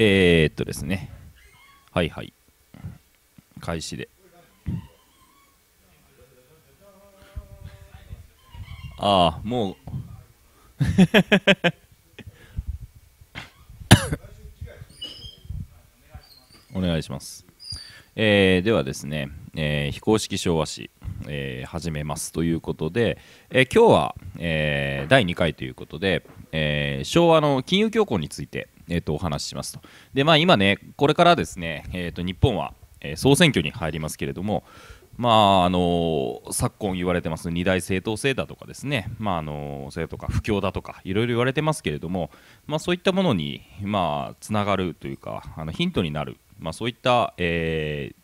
えー、っとですね。はいはい。開始で。ああ、もう お願いします。えー、ではですね、えー、非公式昭和史、えー、始めますということで、え今日は、え第2回ということで、え昭和の金融恐慌について、えー、とお話ししますと。で、まあ、今ね、これからですね、えー、と日本は、え総選挙に入りますけれども、まああの昨今言われてます二大政党制だとかですね、まああのそれとか不況だとかいろいろ言われてますけれども、まあ、そういったものに、まあ、つながるというかあのヒントになる、まあ、そういった、えー、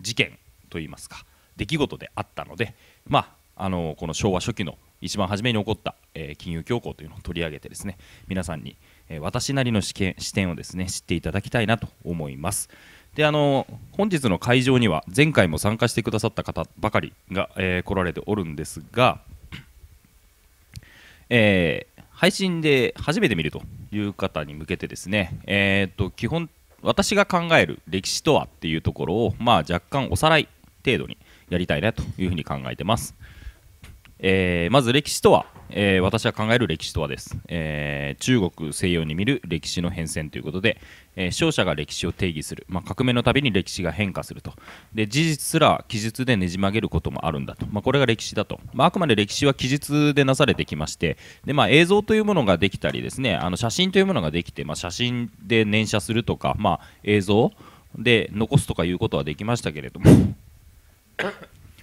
事件といいますか出来事であったので、まああのこの昭和初期の一番初めに起こった、えー、金融恐慌というのを取り上げてですね皆さんに、私なりの視点視点をですね知っていただきたいなと思います。であの本日の会場には前回も参加してくださった方ばかりが、えー、来られておるんですが、えー、配信で初めて見るという方に向けてですね、えーと、と基本私が考える歴史とはっていうところを、まあ、若干おさらい程度にやりたいなというふうに考えてます。えー、まず歴史とは、えー、私は考える歴史とはです、えー、中国西洋に見る歴史の変遷ということで、えー、勝者が歴史を定義する、まあ、革命のたびに歴史が変化するとで事実すら記述でねじ曲げることもあるんだと、まあ、これが歴史だと、まあ、あくまで歴史は記述でなされてきましてで、まあ、映像というものができたりですねあの写真というものができて、まあ、写真で念写するとか、まあ、映像で残すとかいうことはできましたけれども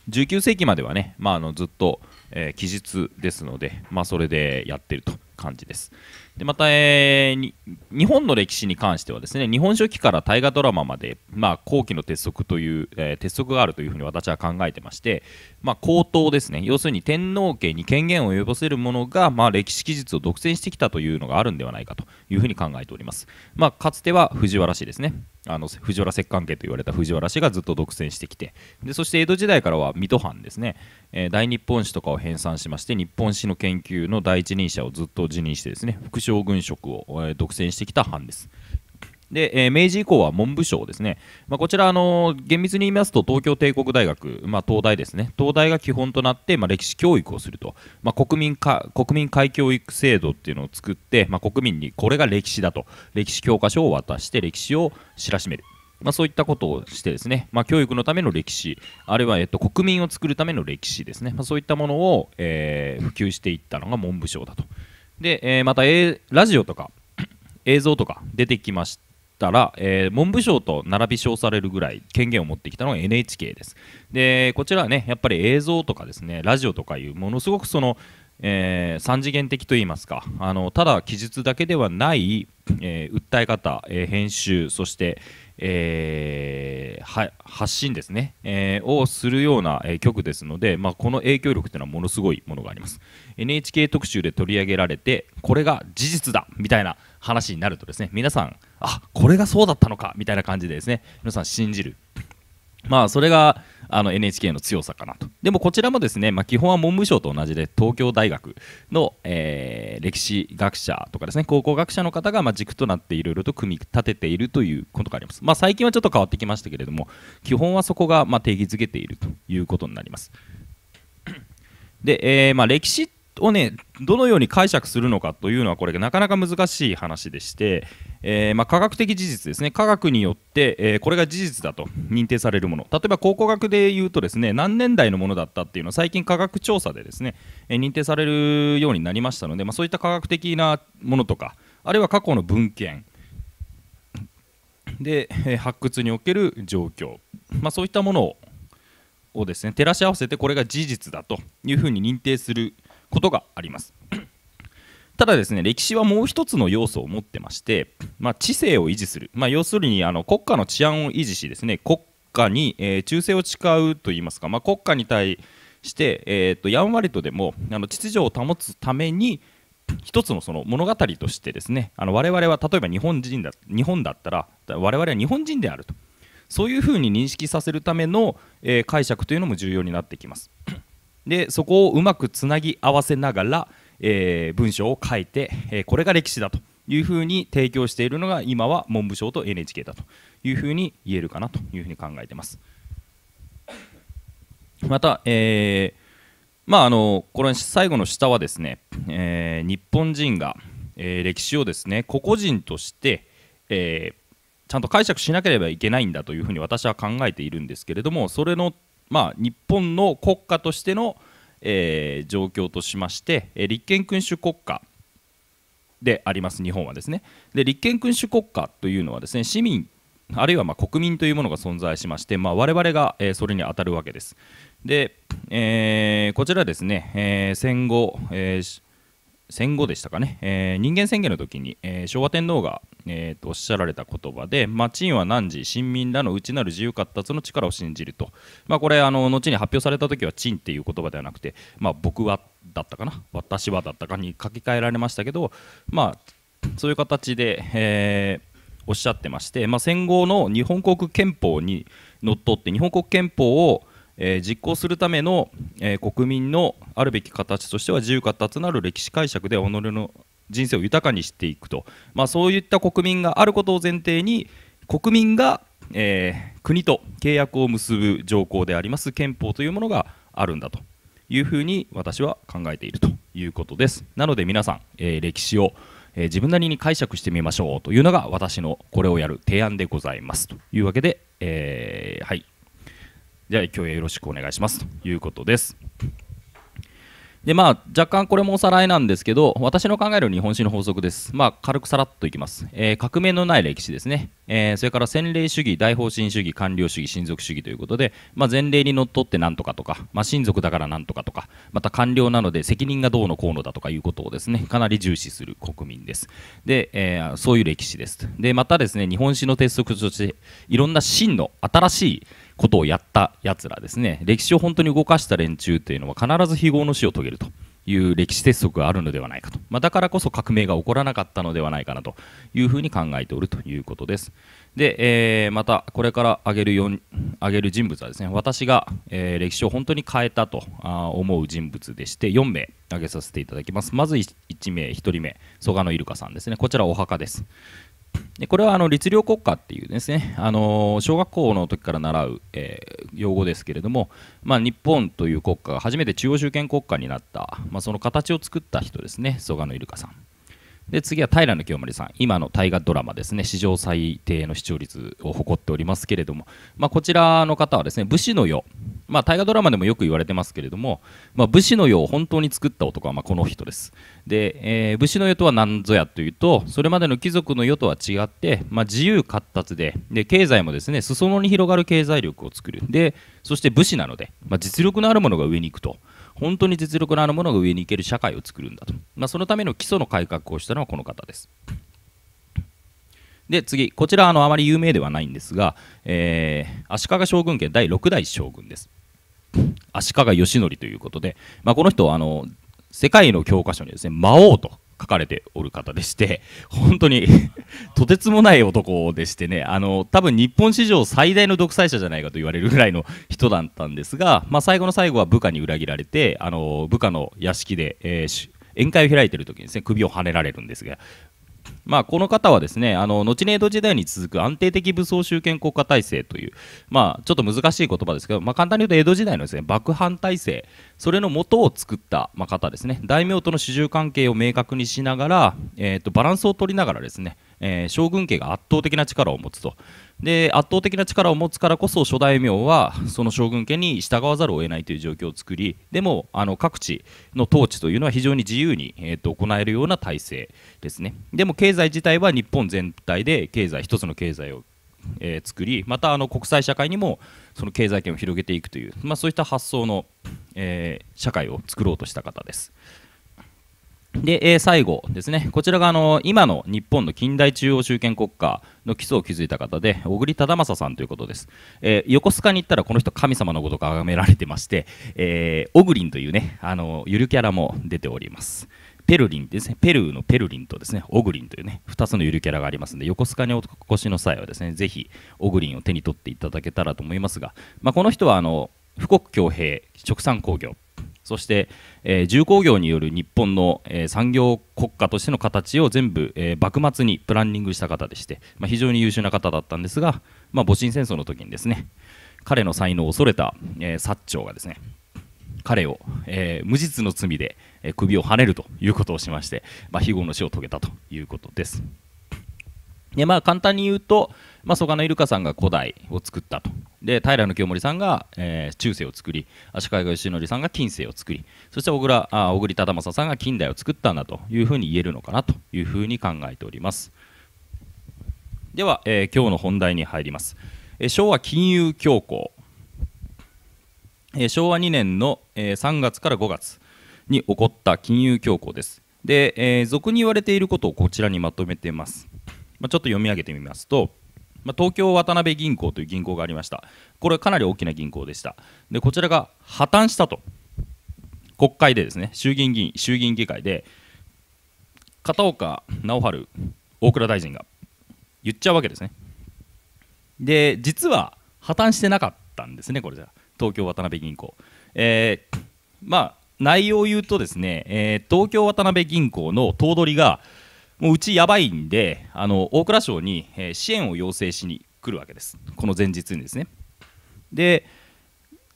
19 世紀まではね、まあ、あのずっとえー、期日ですので、まあ、それでやってると感じです。でまた、えー、日本の歴史に関してはですね日本書紀から大河ドラマまで、まあ、後期の鉄則という、えー、鉄則があるというふうに私は考えてまして、まあ、皇統ですね要するに天皇家に権限を及ぼせるものが、まあ、歴史記述を独占してきたというのがあるんではないかというふうに考えております、まあ、かつては藤原氏ですねあの藤原摂関家と言われた藤原氏がずっと独占してきてでそして江戸時代からは水戸藩ですね、えー、大日本史とかを編纂しまして日本史の研究の第一人者をずっと辞任してですね副将軍職を、えー、独占してきた藩ですで、えー、明治以降は文部省ですね、まあ、こちら、あのー、厳密に言いますと東京帝国大学、まあ、東大ですね東大が基本となって、まあ、歴史教育をすると、まあ、国民か国民会教育制度っていうのを作って、まあ、国民にこれが歴史だと歴史教科書を渡して歴史を知らしめる。まあ、そういったことをしてですね、まあ、教育のための歴史、あるいは、えっと、国民を作るための歴史ですね、まあ、そういったものを、えー、普及していったのが文部省だと。で、えー、また、えラジオとか 映像とか出てきましたら、えー、文部省と並び称されるぐらい権限を持ってきたのが NHK です。でこちらはねやっぱり映像とかですねラジオとかいうものすごくその、えー、三次元的といいますかあのただ記述だけではない、えー、訴え方、えー、編集そして、えー、発信ですね、えー、をするような、えー、局ですので、まあ、この影響力というのはものすごいものがあります NHK 特集で取り上げられてこれが事実だみたいな話になるとですね皆さんあこれがそうだったのかみたいな感じでですね皆さん信じるまあそれがあの NHK の強さかなとでもこちらもですね、まあ、基本は文部省と同じで東京大学の、えー、歴史学者とかですね高校学者の方がま軸となっていろいろと組み立てているということがあります、まあ、最近はちょっと変わってきましたけれども基本はそこがま定義づけているということになりますで、えー、まあ、歴史をねどのように解釈するのかというのはこれがなかなか難しい話でして、えー、まあ、科学的事実ですね科学によって、えー、これが事実だと認定されるもの例えば考古学でいうとですね何年代のものだったっていうのは最近科学調査でですね、えー、認定されるようになりましたので、まあ、そういった科学的なものとかあるいは過去の文献で、え発掘における状況、まあ、そういったものををですね照らし合わせてこれが事実だというふうに認定することがあります。ただですね歴史はもう一つの要素を持ってまして、まあ、知性を維持する、まあ、要するにあの国家の治安を維持しですね国家に、えー、忠誠を誓うといいますか、まあ、国家に対して、えーと、やんわりとでもあの秩序を保つために一つのその物語としてですねあの我々は例えば日本人だ日本だったら我々は日本人であるとそういうふうに認識させるための、えー、解釈というのも重要になってきます。でそこをうまくつなぎ合わせながら、えー、文章を書いて、えー、これが歴史だというふうに提供しているのが今は文部省と NHK だというふうに言えるかなというふうに考えています。また、えーまあ、あのこれ最後の下はですね、えー、日本人が、えー、歴史をですね個々人として、えー、ちゃんと解釈しなければいけないんだというふうに私は考えているんですけれどもそれのまあ、日本の国家としての、えー、状況としまして、えー、立憲君主国家であります日本はですねで立憲君主国家というのはですね市民あるいはま国民というものが存在しまして、まあ、我々が、えそれに当たるわけです。で、えー、こちらですね、え戦後、え戦後でしたかね、え人間宣言の時に、え昭和天皇がえー、とおっしゃられた言葉で「まあ、陳は時、臣民らの内なる自由活達の力を信じると」まあ、これあの後に発表された時は「陳」っていう言葉ではなくて「まあ、僕は」だったかな「私は」だったかに書き換えられましたけど、まあ、そういう形で、えー、おっしゃってまして、まあ、戦後の日本国憲法にのっとって日本国憲法をえー、実行するための、えー、国民のあるべき形としては自由活達なる歴史解釈で己の人生を豊かにしていくと、まあ、そういった国民があることを前提に国民が、えー、国と契約を結ぶ条項であります憲法というものがあるんだというふうに私は考えているということですなので皆さん、えー、歴史を、えー、自分なりに解釈してみましょうというのが私のこれをやる提案でございますというわけで、えはいじゃあ今日よろしくお願いしますということです。でまあ、若干これもおさらいなんですけど私の考える日本史の法則です、まあ、軽くさらっといきます、えー、革命のない歴史ですね、えー、それから洗礼主義大方針主義官僚主義親族主義ということで、まあ、前例にのっとってなんとかとか、まあ、親族だからなんとかとかまた官僚なので責任がどうのこうのだとかいうことをですねかなり重視する国民ですで、えー、そういう歴史ですでまたですね日本史の鉄則としていろんな真の新しいことをやったやつらですね歴史を本当に動かした連中というのは必ず非業の死を遂げるという歴史鉄則があるのではないかと、まあ、だからこそ革命が起こらなかったのではないかなというふうに考えておるということです。で、えー、またこれから挙げる挙げる人物はですね私が、えー、歴史を本当に変えたと思う人物でして4名挙げさせていただきますまず1名1人目曽我のイルカさんですねこちらお墓です、でこれはあの律令国家っていうですね、あの小学校の時から習う、えー、用語ですけれども、まあ、日本という国家が初めて中央集権国家になった、まあ、その形を作った人ですね曽我のイルカさん。で次は平清盛さん、今の大河ドラマですね、史上最低の視聴率を誇っておりますけれども、まあ、こちらの方はですね、武士の世、まあ、大河ドラマでもよく言われてますけれども、まあ、武士の世を本当に作った男はまこの人です。で、えー、武士の世とは何ぞやというと、それまでの貴族の世とは違って、ま自由闊達でで、経済もですね、裾野に広がる経済力を作る、でそして武士なので、ま実力のあるものが上に行くと。本当に実力のあるものが上に行ける社会を作るんだと、まあ、そのための基礎の改革をしたのはこの方です。で次、こちらあのあまり有名ではないんですが、えー、足利将軍家第6代将軍です。足利義教ということで、まあ、この人はあの世界の教科書にですね魔王と書かれておる方でして本当に とてつもない男でしてねあの多分日本史上最大の独裁者じゃないかと言われるぐらいの人だったんですが、まあ、最後の最後は部下に裏切られてあの部下の屋敷で、えー、宴会を開いてる時にですね首をはねられるんですがまあ、この方はですねあの後に江戸時代に続く安定的武装集権国家体制という、まあ、ちょっと難しい言葉ですけど、まあ、簡単に言うと江戸時代のですね幕藩体制それの元を作った、まあ、方ですね大名との主従関係を明確にしながら、えーと、とバランスを取りながらですね、えー、将軍家が圧倒的な力を持つとで圧倒的な力を持つからこそ諸大名はその将軍家に従わざるを得ないという状況を作りでもあの各地の統治というのは非常に自由に、えー、と行えるような体制ですねでも経済自体は日本全体で経済一つの経済を、えー、作りまたあの国際社会にもその経済圏を広げていくという、まあ、そういった発想の、えー、社会を作ろうとした方です。で、えー、最後ですね、こちらがあの今の日本の近代中央集権国家の基礎を築いた方で、小栗忠政さんということです。えー、横須賀に行ったら、この人、神様のことが崇められてまして、えー、オグリンというね、あのゆるキャラも出ております。ペルリンですね、ペルーのペルリンとですね、オグリンというね、2つのゆるキャラがありますので、横須賀にお越しの際はですね、ぜひ、オグリンを手に取っていただけたらと思いますが、まあ、この人はあの、富国強兵、直産工業。そして、えー、重工業による日本の、えー、産業国家としての形を全部、えー、幕末にプランニングした方でして、まあ、非常に優秀な方だったんですが、まあ、戊辰戦争の時にですね彼の才能を恐れた、えー、薩長がですね彼を、え無実の罪で、え首をはねるということをしまして、まあ、非業の死を遂げたということです。でまあ簡単に言うと、まあ、蘇我のイルカさんが古代を作ったとで平清盛さんが、えー、中世を作り足利義則さんが近世を作りそして小倉あ小栗忠政さんが近代を作ったんだというふうに言えるのかなというふうに考えておりますでは、えー、今日の本題に入ります、えー、昭和金融恐慌、えー、昭和2年の、えー、3月から5月に起こった金融恐慌ですで、えー、俗に言われていることをこちらにまとめていますまあ、ちょっと読み上げてみますと、まあ、東京渡辺銀行という銀行がありましたこれかなり大きな銀行でしたでこちらが破綻したと国会でですね衆議院議員衆議院議会で片岡直治大蔵大臣が言っちゃうわけですねで実は破綻してなかったんですねこれじゃ東京渡辺銀行えー、まあ内容を言うとですね、えー、東京渡辺銀行の頭取がもううちやばいんであの大蔵省に、えー、支援を要請しに来るわけですこの前日にですねで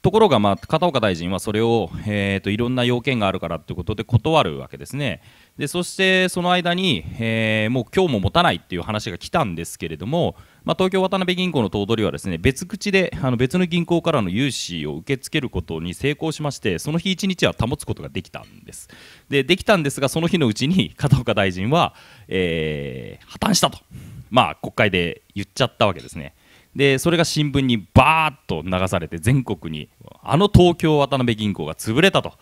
ところが、まあ、片岡大臣はそれを、えーと、いろんな要件があるからということで断るわけですねでそしてその間に、えー、もう今日も持たないっていう話が来たんですけれどもまあ、東京渡辺銀行の頭取はですね別口であの別の銀行からの融資を受け付けることに成功しましてその日1日は保つことができたんですでできたんですがその日のうちに片岡大臣は、えー、破綻したと、まあ、国会で言っちゃったわけですねでそれが新聞にバーッと流されて全国にあの東京渡辺銀行が潰れたと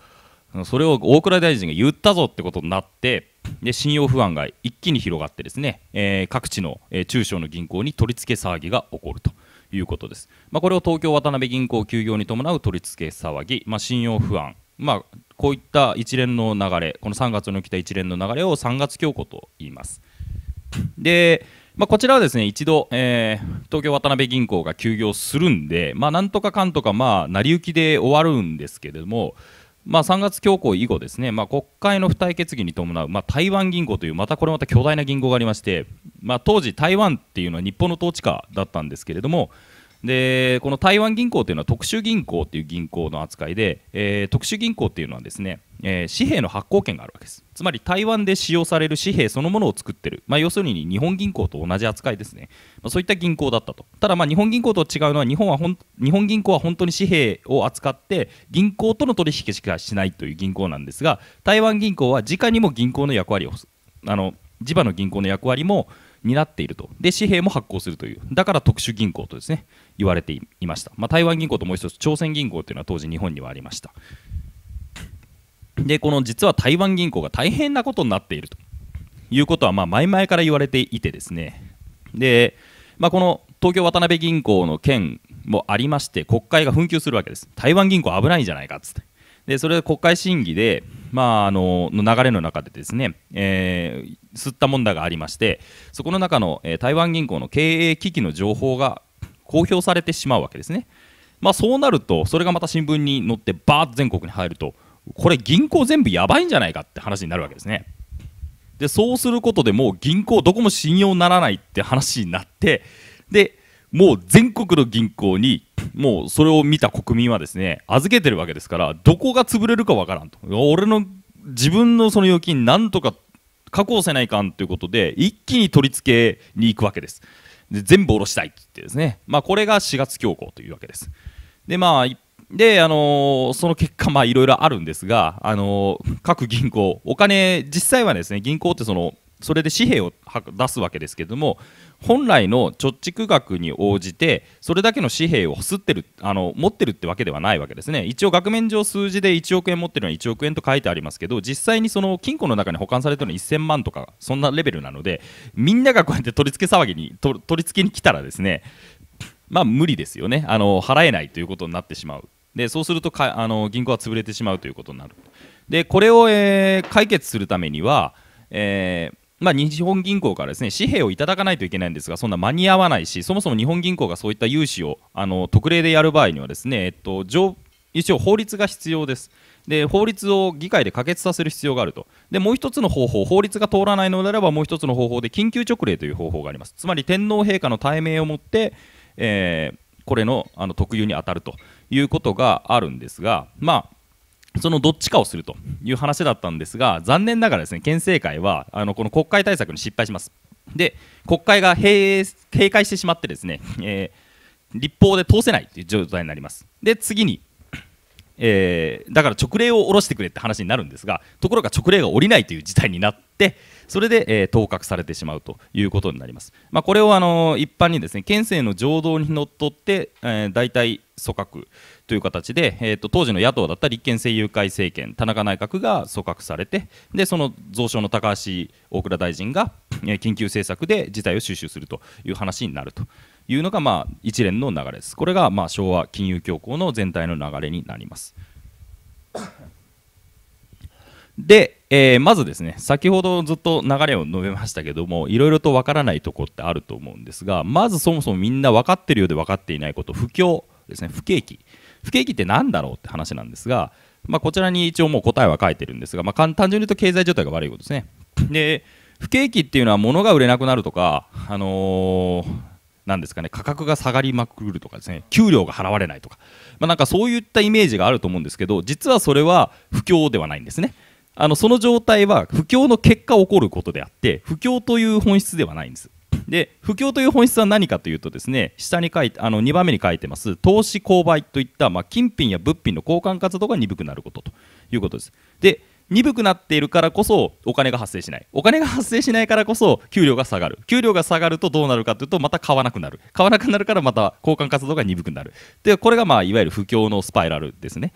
それを大蔵大臣が言ったぞってことになってで信用不安が一気に広がってですね、えー、各地の、えー、中小の銀行に取り付け騒ぎが起こるということです、まあ、これを東京渡辺銀行休業に伴う取り付け騒ぎ、まあ、信用不安、まあ、こういった一連の流れこの3月に起きた一連の流れを3月強固と言いますで、まあ、こちらはですね一度、えー、東京渡辺銀行が休業するんで、まあ、なんとかかんとかまあ成り行きで終わるんですけれども、まあ、3月強行以後、ですね、まあ、国会の付帯決議に伴う、まあ、台湾銀行という、またこれまた巨大な銀行がありまして、まあ、当時、台湾っていうのは日本の統治下だったんですけれども、でこの台湾銀行というのは特殊銀行という銀行の扱いで、えー、特殊銀行というのはですね、えー、紙幣の発行権があるわけですつまり台湾で使用される紙幣そのものを作ってる、まあ、要するに日本銀行と同じ扱いですね、まあ、そういった銀行だったとただまあ日本銀行と違うのは日本は日本銀行は本当に紙幣を扱って銀行との取引しかしないという銀行なんですが台湾銀行は直にも銀行の役割をあの地場の銀行の役割もなっているとで紙幣も発行するというだから特殊銀行とですね言われていました、まあ、台湾銀行ともう一つ朝鮮銀行というのは当時日本にはありましたでこの実は台湾銀行が大変なことになっているということはまあ前々から言われていてですねで、まあ、この東京渡辺銀行の件もありまして国会が紛糾するわけです台湾銀行危ないんじゃないかっつってでそれで国会審議でまあ、あのの流れの中でですね、えー、吸った問題がありましてそこの中の、えー、台湾銀行の経営危機の情報が公表されてしまうわけですね、まあ、そうなるとそれがまた新聞に載ってバーッと全国に入るとこれ銀行全部やばいんじゃないかって話になるわけですねでそうすることでもう銀行どこも信用ならないって話になってでもう全国の銀行にもうそれを見た国民はですね預けてるわけですからどこが潰れるかわからんと俺の自分のその預金なんとか確保せないかんということで一気に取り付けに行くわけですで全部下ろしたいって言ってですね、まあ、これが4月強行というわけですでまあで、あのー、その結果、まあ、いろいろあるんですが、あのー、各銀行、お金、実際はですね銀行ってそのそれで紙幣を出すわけですけれども、本来の貯蓄額に応じてそれだけの紙幣をすってるあの持ってるってわけではないわけですね一応額面上数字で1億円持ってるのは1億円と書いてありますけど実際にその金庫の中に保管されてるのは1000万とかそんなレベルなのでみんながこうやって取り付け騒ぎに取り付けに来たらですねまあ無理ですよねあの払えないということになってしまうでそうするとあの銀行は潰れてしまうということになるでこれを、えー、解決するためには、えーまあ、日本銀行からですね紙幣をいただかないといけないんですがそんな間に合わないしそもそも日本銀行がそういった融資をあの特例でやる場合にはですね、えっと、一応法律が必要です。で法律を議会で可決させる必要があるとでもう1つの方法法律が通らないのであればもう1つの方法で緊急勅令という方法がありますつまり天皇陛下の対面をもって、えー、これのあの特有に当たるということがあるんですがまあそのどっちかをするという話だったんですが残念ながらですね県政会はあのこの国会対策に失敗しますで国会が閉閉会してしまってですね、えー、立法で通せないという状態になりますで次に、えー、だから直令を下ろしてくれって話になるんですがところが直令が下りないという事態になってそれで、えー、当確されてしまうということになります、まあ、これをあの一般にですね県政の情動にのっとって、えー、大体組閣という形で、えーと、と当時の野党だった立憲政友会政権田中内閣が組閣されてでその増床の高橋大蔵大臣が、えー、緊急政策で事態を収拾するという話になるというのが、まあ、一連の流れですこれが、まあ、昭和金融恐慌の全体の流れになります。で、えー、まずですね先ほどずっと流れを述べましたけどもいろいろとわからないとこってあると思うんですがまずそもそもみんな分かってるようで分かっていないこと不況ですね不景気不景気って何だろうって話なんですが、まあ、こちらに一応もう答えは書いてるんですが、まあ、単純に言うと経済状態が悪いことですねで不景気っていうのは物が売れなくなるとかあのーなんですかね価格が下がりまくるとかですね給料が払われないとか、まあ、なんかそういったイメージがあると思うんですけど実はそれは不況ではないんですね。あのその状態は不況の結果起こることであって不況という本質ではないんです。で不況という本質は何かというとですね下に書いてあの2番目に書いてます投資購買といった、まあ、金品や物品の交換活動が鈍くなることということです。で鈍くなっているからこそお金が発生しないお金が発生しないからこそ給料が下がる給料が下がるとどうなるかというとまた買わなくなる買わなくなるからまた交換活動が鈍くなるでこれがまあいわゆる不況のスパイラルですね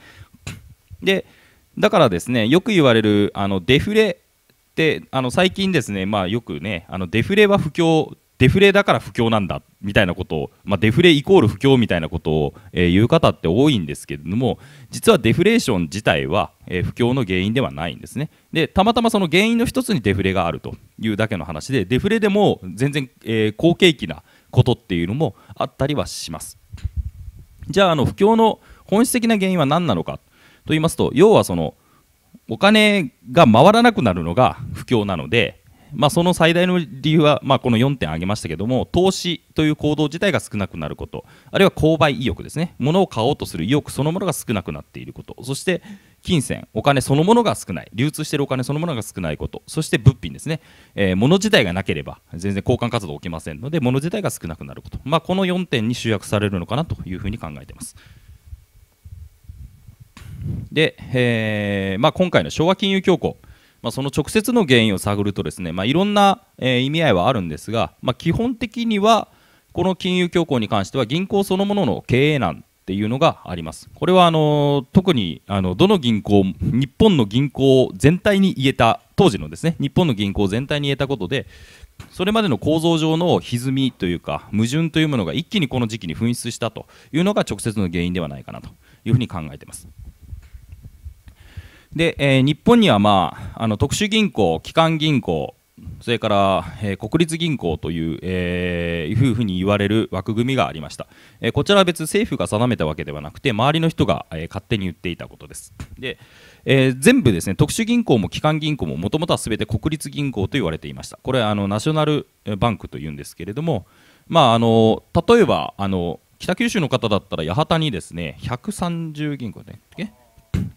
でだからですねよく言われるあのデフレってあの最近ですね、まあ、よくねあのデフレは不況デフレだから不況なんだみたいなことを、まあ、デフレイコール不況みたいなことを、えー、言う方って多いんですけれども実はデフレーション自体は、えー、不況の原因ではないんですねでたまたまその原因の一つにデフレがあるというだけの話でデフレでも全然、えー、好景気なことっていうのもあったりはしますじゃああの不況の本質的な原因は何なのかと言いますと要はそのお金が回らなくなるのが不況なので、まあ、その最大の理由は、まあ、この4点挙げましたけども投資という行動自体が少なくなることあるいは購買意欲ですね物を買おうとする意欲そのものが少なくなっていることそして金銭お金そのものが少ない流通しているお金そのものが少ないことそして物品ですね、えー、物自体がなければ全然交換活動起きませんので物自体が少なくなること、まあ、この4点に集約されるのかなというふうに考えています。で、えー、まあ、今回の昭和金融恐慌、まあ、その直接の原因を探るとですね、まあ、いろんな、えー、意味合いはあるんですが、ま基本的にはこの金融恐慌に関しては銀行そのものの経営難っていうのがあります。これはあの特にあのどの銀行、日本の銀行全体に言えた当時のですね日本の銀行全体に言えたことで、それまでの構造上の歪みというか矛盾というものが一気にこの時期に噴出したというのが直接の原因ではないかなというふうに考えています。で、えー、日本には、まあ、あの特殊銀行、基幹銀行、それから、えー、国立銀行という、えー、いうふうに言われる枠組みがありました、えー、こちらは別政府が定めたわけではなくて周りの人が、え勝手に言っていたことですで、え全部ですね特殊銀行も基幹銀行ももともとは全て国立銀行と言われていましたこれはあのナショナルバンクというんですけれども、まあ、あの例えばあの北九州の方だったら八幡にですね130銀行だ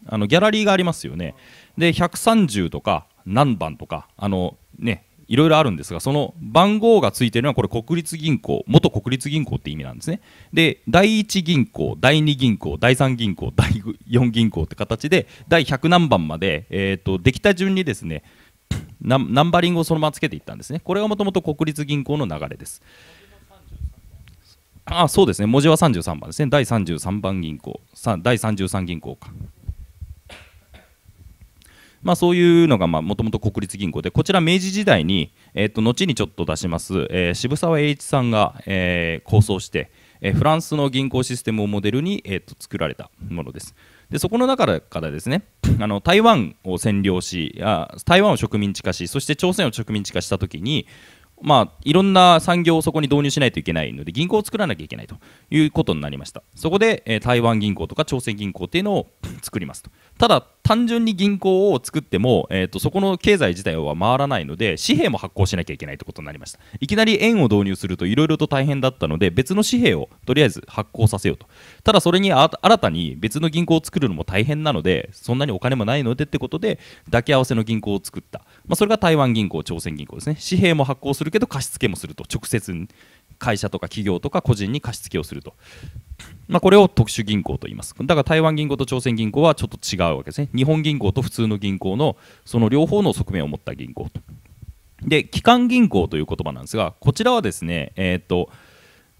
あのギャラリーがありますよねで130とか何番とかあのねいろいろあるんですがその番号がついてるのはこれ国立銀行元国立銀行って意味なんですねで第1銀行第2銀行第3銀行第4銀行って形で第100何番まで、えーと、できた順にですねナンバリングをそのままつけていったんですねこれがもともと国立銀行の流れですあそうですね文字は33番ですね第33番銀行第33銀行かまあ、そういうのがもともと国立銀行でこちら明治時代に、えー、と後にちょっと出します、えー、渋沢栄一さんが、えー、構想して、えー、フランスの銀行システムをモデルに、えー、と作られたものです。でそこの中からですねあの台湾を占領し台湾を植民地化しそして朝鮮を植民地化した時にまあ、いろんな産業をそこに導入しないといけないので銀行を作らなきゃいけないということになりましたそこで、えー、台湾銀行とか朝鮮銀行っていうのを作りますとただ単純に銀行を作っても、えーと、そこの経済自体は回らないので紙幣も発行しなきゃいけないということになりましたいきなり円を導入するといろいろと大変だったので別の紙幣をとりあえず発行させようとただそれに新たに別の銀行を作るのも大変なのでそんなにお金もないのでってことで抱き合わせの銀行を作った、まあ、それが台湾銀行朝鮮銀行ですね紙幣も発行するけど貸し付けもすると直接会社とか企業とか個人に貸し付けをすると、まあ、これを特殊銀行と言いますだから台湾銀行と朝鮮銀行はちょっと違うわけですね日本銀行と普通の銀行のその両方の側面を持った銀行とで基幹銀行という言葉なんですがこちらはですね、えーと、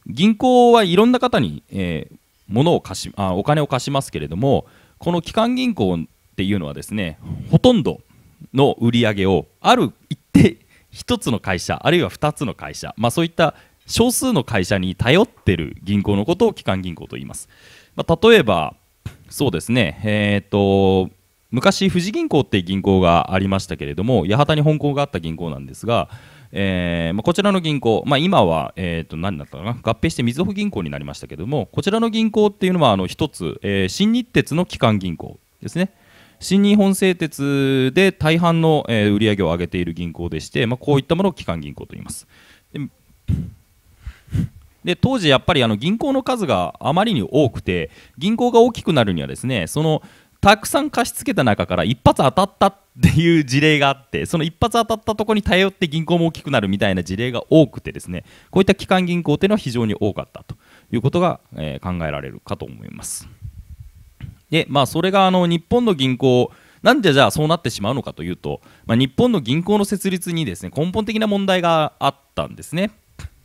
銀行はいろんな方に、えー、物を貸しあお金を貸しますけれどもこの基幹銀行っていうのはですねほとんどの売り上げをある一定1つの会社あるいは2つの会社、まあ、そういった少数の会社に頼っている銀行のことを基幹銀行と言います。まあ、例えば、そうですね、えー、と昔、富士銀行っていう銀行がありましたけれども、八幡に本校があった銀行なんですが、えーまあ、こちらの銀行、まあ、今は、えー、と何だったかな、合併してみずほ銀行になりましたけれども、こちらの銀行っていうのは、一つ、えー、新日鉄の基幹銀行ですね。新日本製鉄で大半の、えー、売り上げを上げている銀行でして、まあ、こういったものを基幹銀行と言います。でで当時やっぱりあの銀行の数があまりに多くて銀行が大きくなるにはですねそのたくさん貸し付けた中から一発当たったっていう事例があってその一発当たったとこに頼って銀行も大きくなるみたいな事例が多くてですねこういった基幹銀行というのは非常に多かったということが、えー、考えられるかと思います。でまあ、それがあの日本の銀行なんでじゃあそうなってしまうのかというと、まあ、日本の銀行の設立にですね根本的な問題があったんですね。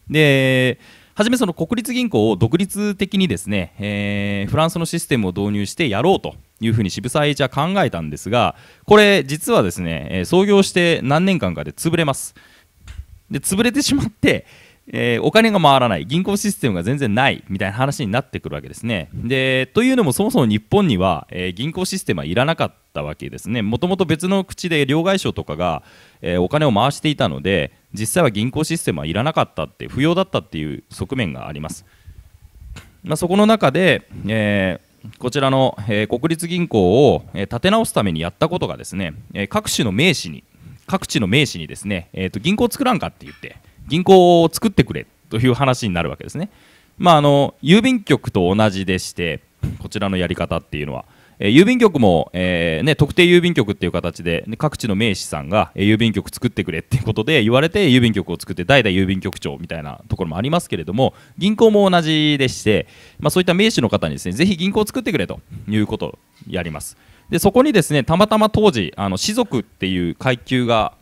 ではじめその国立銀行を独立的にですね、えー、フランスのシステムを導入してやろうというふうに渋沢栄一は考えたんですがこれ実はですね創業して何年間かで潰れますで潰れてしまってえー、お金が回らない銀行システムが全然ないみたいな話になってくるわけですね。でというのもそもそも日本には、えー、銀行システムはいらなかったわけですね。もともと別の口で両替商とかが、えー、お金を回していたので実際は銀行システムはいらなかったって不要だったっていう側面があります、まあ、そこの中で、えー、こちらの、えー、国立銀行を、えー、立て直すためにやったことがですね、え各種の名士に各地の名刺にですね、えー、と銀行作らんかって言って銀行を作ってくれという話になるわけですね、まあ、あの郵便局と同じでしてこちらのやり方っていうのはえー、郵便局も、えーね、特定郵便局っていう形で、ね、各地の名士さんが、えー、郵便局作ってくれっていうことで言われて郵便局を作って代々郵便局長みたいなところもありますけれども銀行も同じでして、まあ、そういった名士の方にですねぜひ銀行を作ってくれということをやります。でそこにですねたまたま当時あの士族っていう階級が、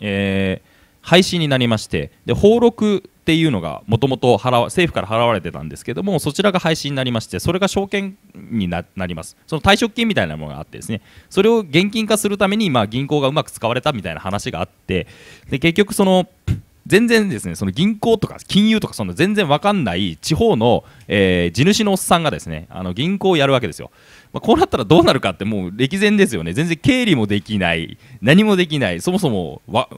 えー、廃止になりましてで俸禄っていうのがもともと政府から払われてたんですけどもそちらが廃止になりましてそれが証券になりますその退職金みたいなものがあってですねそれを現金化するために、まあ、銀行がうまく使われたみたいな話があってで結局その全然ですねその銀行とか金融とかその全然分かんない地方の、えー、地主のおっさんがですねあの銀行をやるわけですよ、まあ、こうなったらどうなるかってもう歴然ですよね全然経理もできない何もできないそもそもわ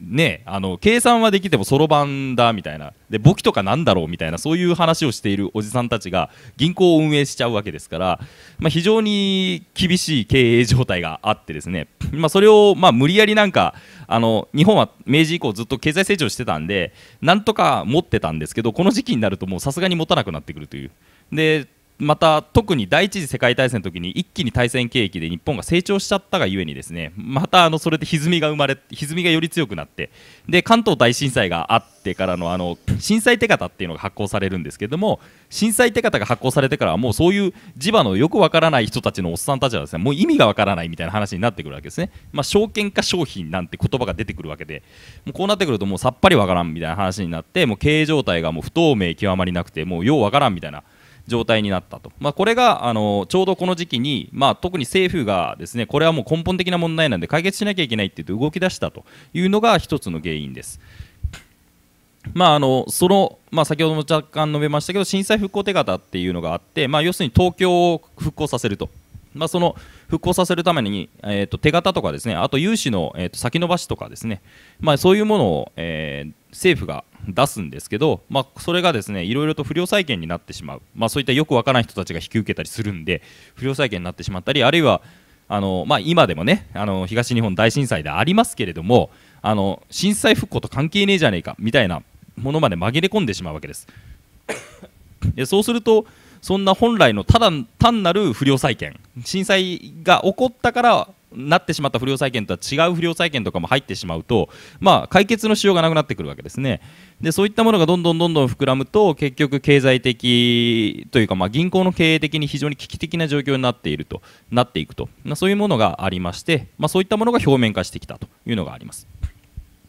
ねあの計算はできてもそろばんだみたいなで簿記とかなんだろうみたいなそういう話をしているおじさんたちが銀行を運営しちゃうわけですから、まあ、非常に厳しい経営状態があってですね、まあ、それをまあ無理やりなんかあの日本は明治以降ずっと経済成長してたんでなんとか持ってたんですけどこの時期になるともうさすがに持たなくなってくるという。でまた特に第一次世界大戦の時に一気に対戦景気で日本が成長しちゃったがゆえにですねまたあのそれで歪みが生まれ歪みがより強くなってで関東大震災があってからのあの震災手形っていうのが発行されるんですけども震災手形が発行されてからはもうそういう磁場のよくわからない人たちのおっさんたちはですねもう意味がわからないみたいな話になってくるわけですね、まあ、証券化商品なんて言葉が出てくるわけでもうこうなってくるともうさっぱりわからんみたいな話になってもう経営状態がもう不透明極まりなくてもうようわからんみたいな。状態になったと、まあ、これがあのちょうどこの時期に、まあ、特に政府がですねこれはもう根本的な問題なんで解決しなきゃいけないって言って動き出したというのが一つの原因です。まああのそのまあ、先ほども若干述べましたけど震災復興手形っていうのがあって、まあ、要するに東京を復興させるとまあ、その復興させるために、えー、と手形とかですねあと融資の、えー、と先延ばしとかですね、まあ、そういうものを、えー、政府が出すんですけど、まあ、それがですねいろいろと不良債権になってしまう、まあ、そういったよくわからない人たちが引き受けたりするんで不良債権になってしまったりあるいはあの、まあ、今でもねあの東日本大震災でありますけれどもあの震災復興と関係ねえじゃねえかみたいなものまで紛れ込んでしまうわけです。でそうするとそんな本来のただ単なる不良債権震災が起こったからなってしまった不良債権とは違う不良債権とかも入ってしまうと、まあ、解決のしようがなくなってくるわけですねでそういったものがどんどんどんどん膨らむと結局経済的というか、まあ、銀行の経営的に非常に危機的な状況になっているとなっていくと、まあ、そういうものがありまして、まあ、そういったものが表面化してきたというのがあります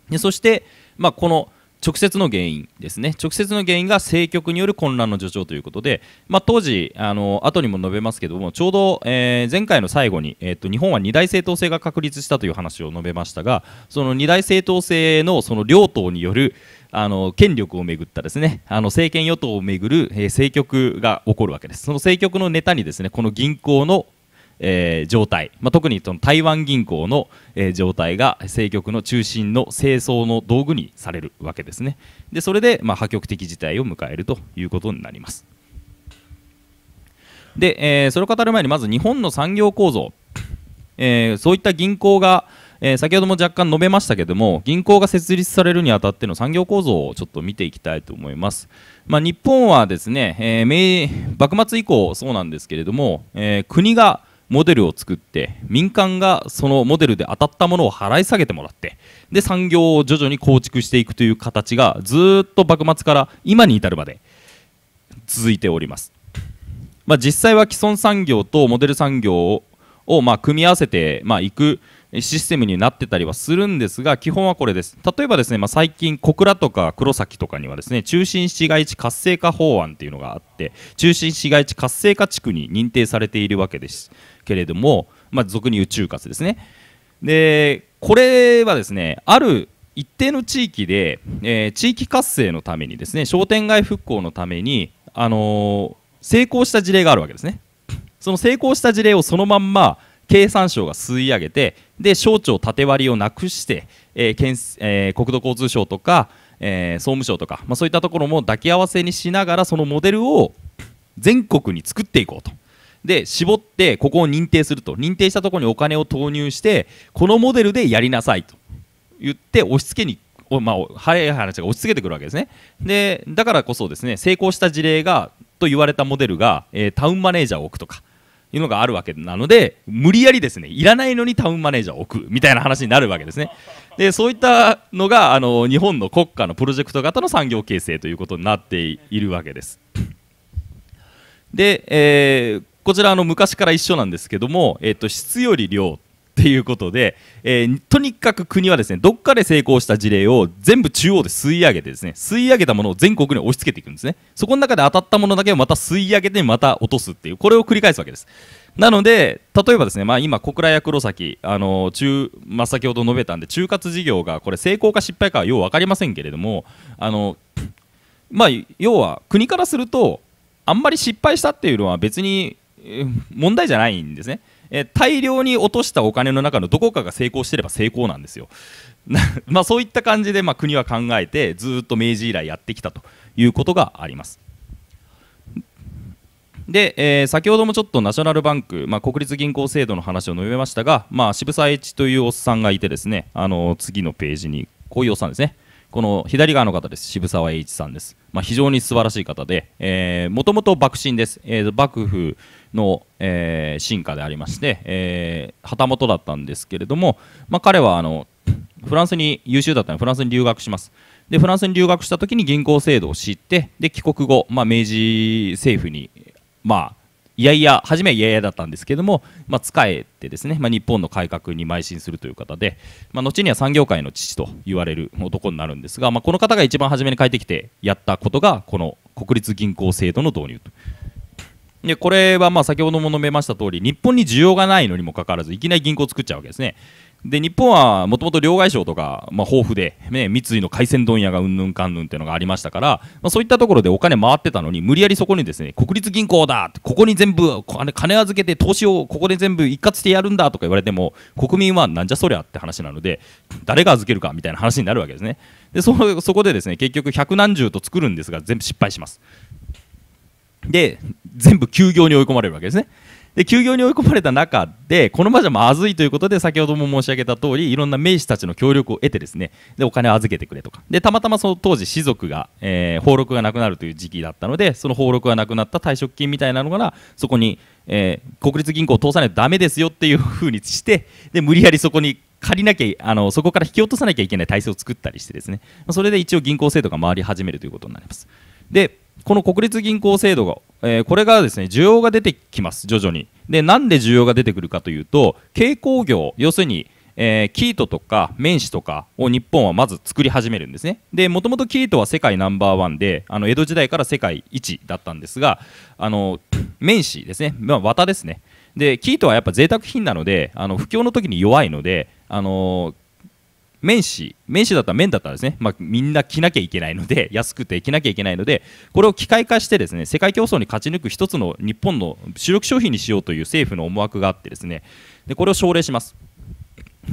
でそして、まあ、この直接の原因ですね直接の原因が政局による混乱の助長ということで、まあ、当時あの後にも述べますけどもちょうど、えー、前回の最後に、えーと、日本は二大政党制が確立したという話を述べましたがその二大政党制のその両党によるあの権力をめぐったですねあの政権与党をめぐる、えー、政局が起こるわけですその政局のネタにですねこの銀行のえー、状態、まあ、特にその台湾銀行の、えー、状態が政局の中心の清掃の道具にされるわけですね。でそれで、まあ、破局的事態を迎えるということになります。で、えー、それを語る前にまず日本の産業構造、えー、そういった銀行が、えー、先ほども若干述べましたけども銀行が設立されるにあたっての産業構造をちょっと見ていきたいと思います、まあ、日本はですね、えー、明幕末以降そうなんですけれども、えー、国がモデルを作って民間がそのモデルで当たったものを払い下げてもらってで産業を徐々に構築していくという形がずっと幕末から今に至るまで続いております、まあ、実際は既存産業とモデル産業をま組み合わせてまいくシステムになってたりはするんですが基本はこれです例えばですね、まあ、最近小倉とか黒崎とかにはですね中心市街地活性化法案っていうのがあって中心市街地活性化地区に認定されているわけですけれども、まあ、俗に宇宙活ですね。でこれはですねある一定の地域で、えー、地域活性のためにですね商店街復興のために、あのー、成功した事例があるわけですねその成功した事例をそのまんま経産省が吸い上げてで省庁縦割りをなくして、えー県えー、国土交通省とか、えー、総務省とか、まあ、そういったところも抱き合わせにしながらそのモデルを全国に作っていこうと。で絞ってここを認定すると認定したところにお金を投入してこのモデルでやりなさいと言って押し付けにまあ、早い話が押し付けてくるわけですねでだからこそですね成功した事例がと言われたモデルが、えー、タウンマネージャーを置くとかいうのがあるわけなので無理やりですねいらないのにタウンマネージャーを置くみたいな話になるわけですねでそういったのがあの日本の国家のプロジェクト型の産業形成ということになっているわけですで、えー、こちらあの昔から一緒なんですけども、えー、と質より量っていうことで、えー、とにかく国はですねどっかで成功した事例を全部中央で吸い上げてですね吸い上げたものを全国に押し付けていくんですねそこの中で当たったものだけをまた吸い上げてまた落とすっていうこれを繰り返すわけですなので例えばですね、まあ、今小倉や黒崎あの中、まあ、先ほど述べたんで中核事業がこれ成功か失敗かはよう分かりませんけれどもあの、まあ、要は国からするとあんまり失敗したっていうのは別に問題じゃないんですね。え大量に落としたお金の中のどこかが成功してれば成功なんですよ。まあ、そういった感じで、まあ、国は考えてずっと明治以来やってきたということがあります。で、えー、先ほどもちょっとナショナルバンク、まあ、国立銀行制度の話を述べましたが、まあ、渋沢栄一というおっさんがいてですねあの次のページにこういうおっさんですね。この左側の方です、渋沢栄一さんです、まあ、非常に素晴らしい方で、もともと幕臣です、えー、幕府の、えー、進化でありまして、えー、旗本だったんですけれども、まあ、彼はあのフランスに優秀だったので、フランスに留学します。でフランスに留学した時に銀行制度を知ってで帰国後、まあ、明治政府に、まあ、いやいや初めはいやいやだったんですけども、まあ、使えてですね、まあ、日本の改革に邁進するという方で、まあ、後には産業界の父と言われる男になるんですが、まあ、この方が一番初めに帰ってきてやったことがこの国立銀行制度の導入と。でこれはまあ先ほども述べました通り日本に需要がないのにもかかわらずいきなり銀行を作っちゃうわけですね。で日本はもともと両替商とか、まあ、豊富で、ね、三井の海鮮問屋がうんぬんかんぬんっていうのがありましたから、まあ、そういったところでお金回ってたのに無理やりそこにですね国立銀行だここに全部金預けて投資をここで全部一括してやるんだとか言われても国民はなんじゃそりゃって話なので誰が預けるかみたいな話になるわけですねでそそこでですね結局百何十と作るんですが全部失敗しますで全部休業に追い込まれるわけですねで休業に追い込まれた中でこのままじゃまずいということで先ほども申し上げた通りいろんな名士たちの協力を得てですねでお金を預けてくれとかでたまたまその当時士族が、えー、禄がなくなるという時期だったのでその俸禄がなくなった退職金みたいなのがそこに、えー、国立銀行を通さないとだめですよっていうふうにしてで無理やりそこに借りなきゃあのそこから引き落とさなきゃいけない体制を作ったりしてですねそれで一応銀行制度が回り始めるということになります。でこの国立銀行制度が、えー、これがですね需要が出てきます、徐々に。で、なんで需要が出てくるかというと、軽工業、要するに、えー、キートとか綿糸とかを日本はまず作り始めるんですね。で、もともとキートは世界ナンバーワンで、あの江戸時代から世界一だったんですが、あの綿糸ですね、まあ、綿ですね。で、キートはやっぱ贅沢品なので、あの不況の時に弱いので、あのー綿糸綿紙だったら綿だったらですね、まあ、みんな着なきゃいけないので 安くて着なきゃいけないのでこれを機械化してですね世界競争に勝ち抜く一つの日本の主力商品にしようという政府の思惑があってですねでこれを奨励します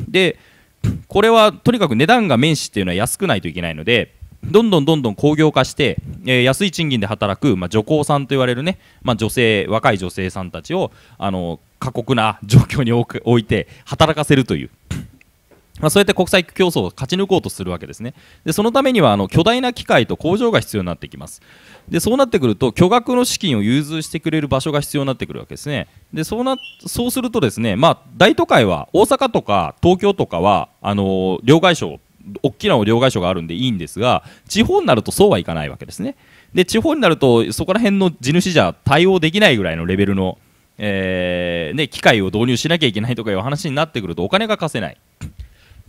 でこれはとにかく値段が綿糸っていうのは安くないといけないのでどんどんどんどん工業化して、えー、安い賃金で働く、まあ、女工さんと言われるね、まあ、女性若い女性さんたちをあの過酷な状況に置いて働かせるというまあ、そうやって国際競争を勝ち抜こうとするわけですね。でそのためにはあの巨大な機械と工場が必要になってきます。でそうなってくると巨額の資金を融通してくれる場所が必要になってくるわけですね。でそうなそうするとですね、まあ、大都会は大阪とか東京とかはあの両替商大きな両替所があるんでいいんですが地方になるとそうはいかないわけですね。で地方になるとそこら辺の地主じゃ対応できないぐらいのレベルの、えーね、機械を導入しなきゃいけないとかいう話になってくるとお金が貸せない。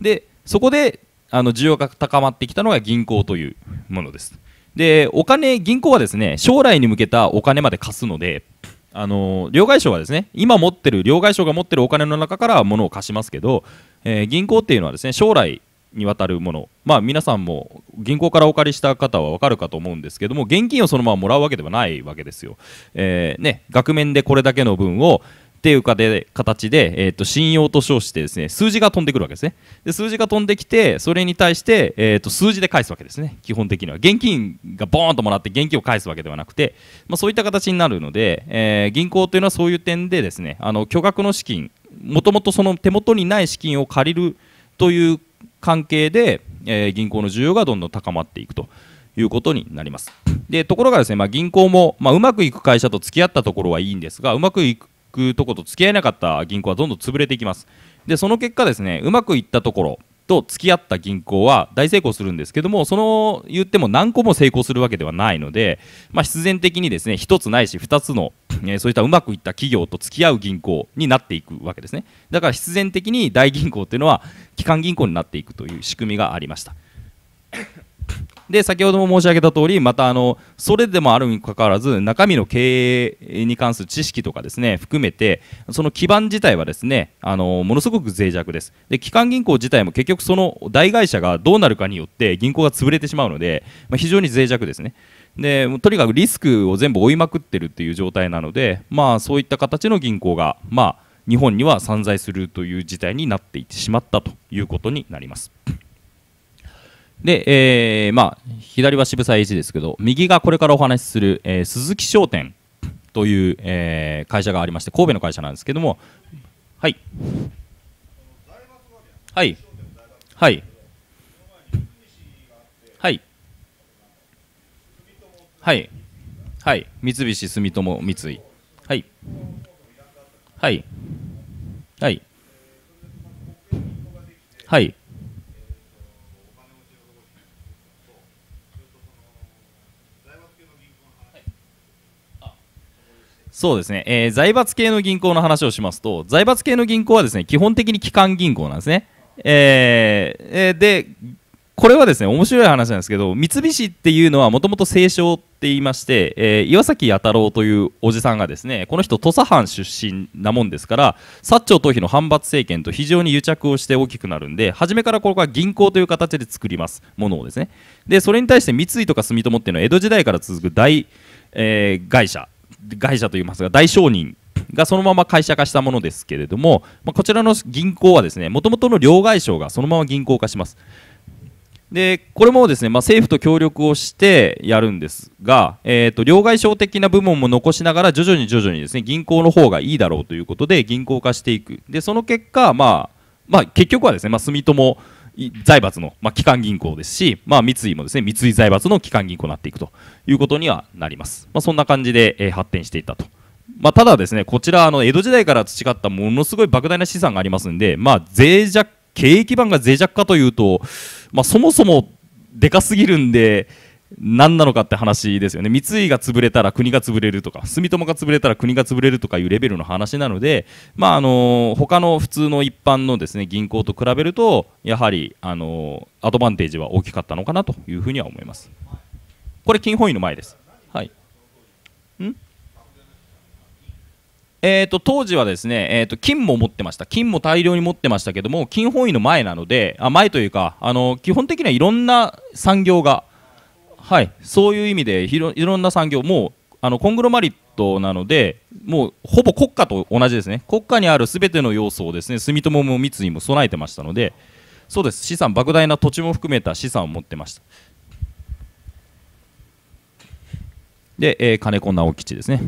でそこであの需要が高まってきたのが銀行というものですでお金銀行はですね将来に向けたお金まで貸すのであの両替商はですね今持ってる両替商が持ってるお金の中から物を貸しますけど、えー、銀行っていうのはですね将来にわたるもの、まあ、皆さんも銀行からお借りした方は分かるかと思うんですけども現金をそのままもらうわけではないわけですよ。えー、ね、額面でこれだけの分を、っていうかで形で、えーと、信用と称してですね数字が飛んでくるわけですねで数字が飛んできてそれに対して、えーと、と数字で返すわけですね基本的には現金がボーンともらって現金を返すわけではなくて、まあ、そういった形になるので、えー、銀行というのはそういう点でですねあの巨額の資金もともとその手元にない資金を借りるという関係で、えー、銀行の需要がどんどん高まっていくということになりますでところがですね、まあ、銀行も、まあ、うまくいく会社と付き合ったところはいいんですがうまくいくくとこと付き合えなかった銀行はどんどん潰れていきますでその結果ですねうまくいったところと付き合った銀行は大成功するんですけどもその言っても何個も成功するわけではないので、まあ、必然的にですね1つないし2つの、えー、そういったうまくいった企業と付き合う銀行になっていくわけですねだから必然的に大銀行っていうのは基幹銀行になっていくという仕組みがありましたで先ほども申し上げた通りまたあのそれでもあるにかかわらず中身の経営に関する知識とかですね含めてその基盤自体はですねあのものすごく脆弱ですで基幹銀行自体も結局その大会社がどうなるかによって銀行が潰れてしまうので、まあ、非常に脆弱ですねでとにかくリスクを全部追いまくってるっていう状態なので、まあ、そういった形の銀行が、まあ、日本には散在するという事態になっていってしまったということになります。で、えー、まあ、左は渋沢栄一ですけど、右がこれからお話しする、えー、鈴木商店という、えー、会社がありまして、神戸の会社なんですけども、はい。はい。はい。はい。はい。はい。三菱住友三井。はい。はい。はい。はい。そうですね、えー、財閥系の銀行の話をしますと財閥系の銀行はですね基本的に基幹銀行なんですね、えー、でこれはですね面白い話なんですけど三菱っていうのはもともと清少って言いまして、えー、岩崎弥太郎というおじさんがですねこの人土佐藩出身なもんですから薩長頭皮の反発政権と非常に癒着をして大きくなるんで初めからここは銀行という形で作りますものをですねでそれに対して三井とか住友っていうのは江戸時代から続く大、えー、会社会社といいますが大商人がそのまま会社化したものですけれども、まあ、こちらの銀行はですねもともとの両替商がそのまま銀行化しますでこれもですね、まあ、政府と協力をしてやるんですが、えーと、と両替商的な部門も残しながら徐々に徐々にですね銀行の方がいいだろうということで銀行化していくでその結果、まあまあ、結局はですね、まあ、住友財閥の、まあ、機関銀行ですし、まあ、三井もですね三井財閥の機関銀行になっていくということにはなります、まあ、そんな感じで、えー、発展していったと、まあ、ただですねこちらあの江戸時代から培ったものすごい莫大な資産がありますんで、まあ、脆弱経営基盤が脆弱かというと、まあ、そもそもでかすぎるんで何なのかって話ですよね三井が潰れたら国が潰れるとか住友が潰れたら国が潰れるとかいうレベルの話なので、まあ、あの他の普通の一般のですね銀行と比べるとやはりあのアドバンテージは大きかったのかなというふうには思います。これ金本位の前です。はい、んえーと、当時はですね、えーと、と金も持ってました、金も大量に持ってましたけども、金本位の前なので、あ前というかあの、基本的にはいろんな産業がはい、そういう意味でいろいろんな産業もあのコングロマリットなのでもうほぼ国家と同じですね国家にあるすべての要素をですね住友も三井も備えてましたのでそうです資産莫大な土地も含めた資産を持ってましたで、えー、金子直吉ですね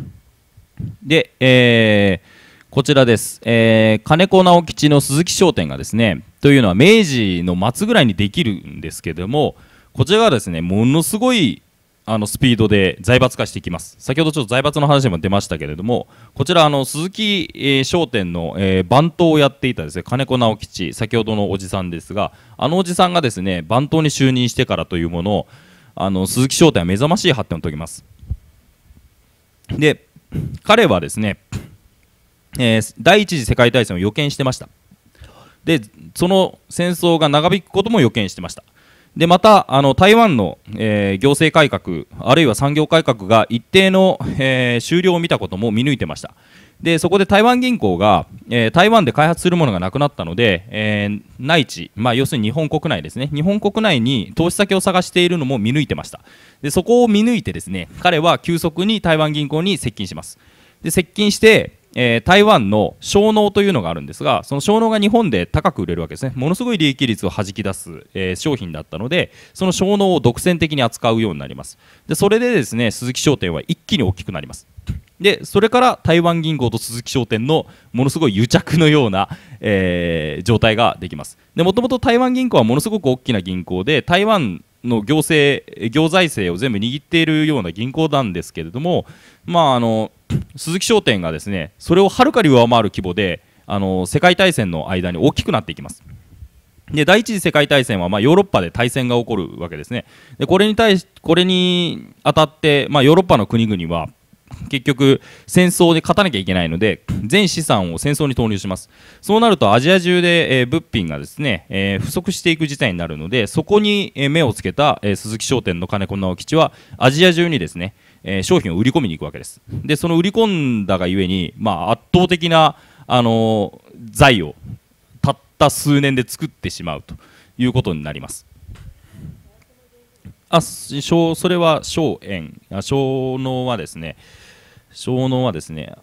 で、えー、こちらです、えー、金子直吉の鈴木商店がですねというのは明治の末ぐらいにできるんですけどもこちらがですねものすごいあのスピードで財閥化していきます先ほどちょっと財閥の話も出ましたけれどもこちらあの鈴木、えー、商店の、えー、番頭をやっていたですね金子直吉先ほどのおじさんですがあのおじさんがですね番頭に就任してからというものをあの鈴木商店は目覚ましい発展を遂げますで彼はですね、えー、第一次世界大戦を予見してましたでその戦争が長引くことも予見してましたでまたあの台湾の、えー、行政改革あるいは産業改革が一定の、えー、終了を見たことも見抜いてましたでそこで台湾銀行が、えー、台湾で開発するものがなくなったので、えー、内地、まあ、要するに日本国内ですね日本国内に投資先を探しているのも見抜いてましたでそこを見抜いてですね彼は急速に台湾銀行に接近しますで接近してえー、台湾の小農というのがあるんですがその小農が日本で高く売れるわけですねものすごい利益率をはじき出す、えー、商品だったのでその小農を独占的に扱うようになりますでそれでですね鈴木商店は一気に大きくなりますでそれから台湾銀行と鈴木商店のものすごい癒着のような、えー、状態ができますもともと台湾銀行はものすごく大きな銀行で台湾の行政、行財政を全部握っているような銀行なんですけれども、まあ、あの鈴木商店がですねそれをはるかに上回る規模であの世界大戦の間に大きくなっていきます。で第一次世界大戦はまあ、ヨーロッパで大戦が起こるわけですね。でこれに対しこれに当たって、まあ、ヨーロッパの国々は結局戦争で勝たなきゃいけないので全資産を戦争に投入しますそうなるとアジア中で、えー、物品がですね、えー、不足していく事態になるのでそこに目をつけた、えー、鈴木商店の金子直吉はアジア中にですね、え商品を売り込みに行くわけですでその売り込んだがゆえに、まあ、圧倒的な、あの財をたった数年で作ってしまうということになりますあそれは荘園、小農はですね、小脳はですね、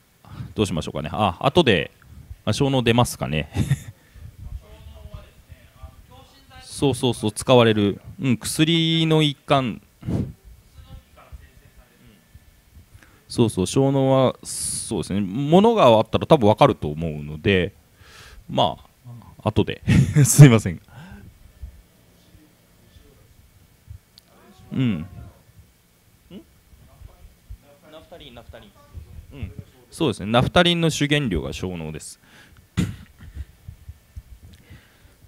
どうしましょうかね。あ、後で、あ小脳出ますかね。そうそうそう、使われる、うん、薬の一環。そうそう、小脳は、そうですね、ものがあったら多分わかると思うので、まあ、後で すいません。うん。そうですねナフタリンの主原料が小脳です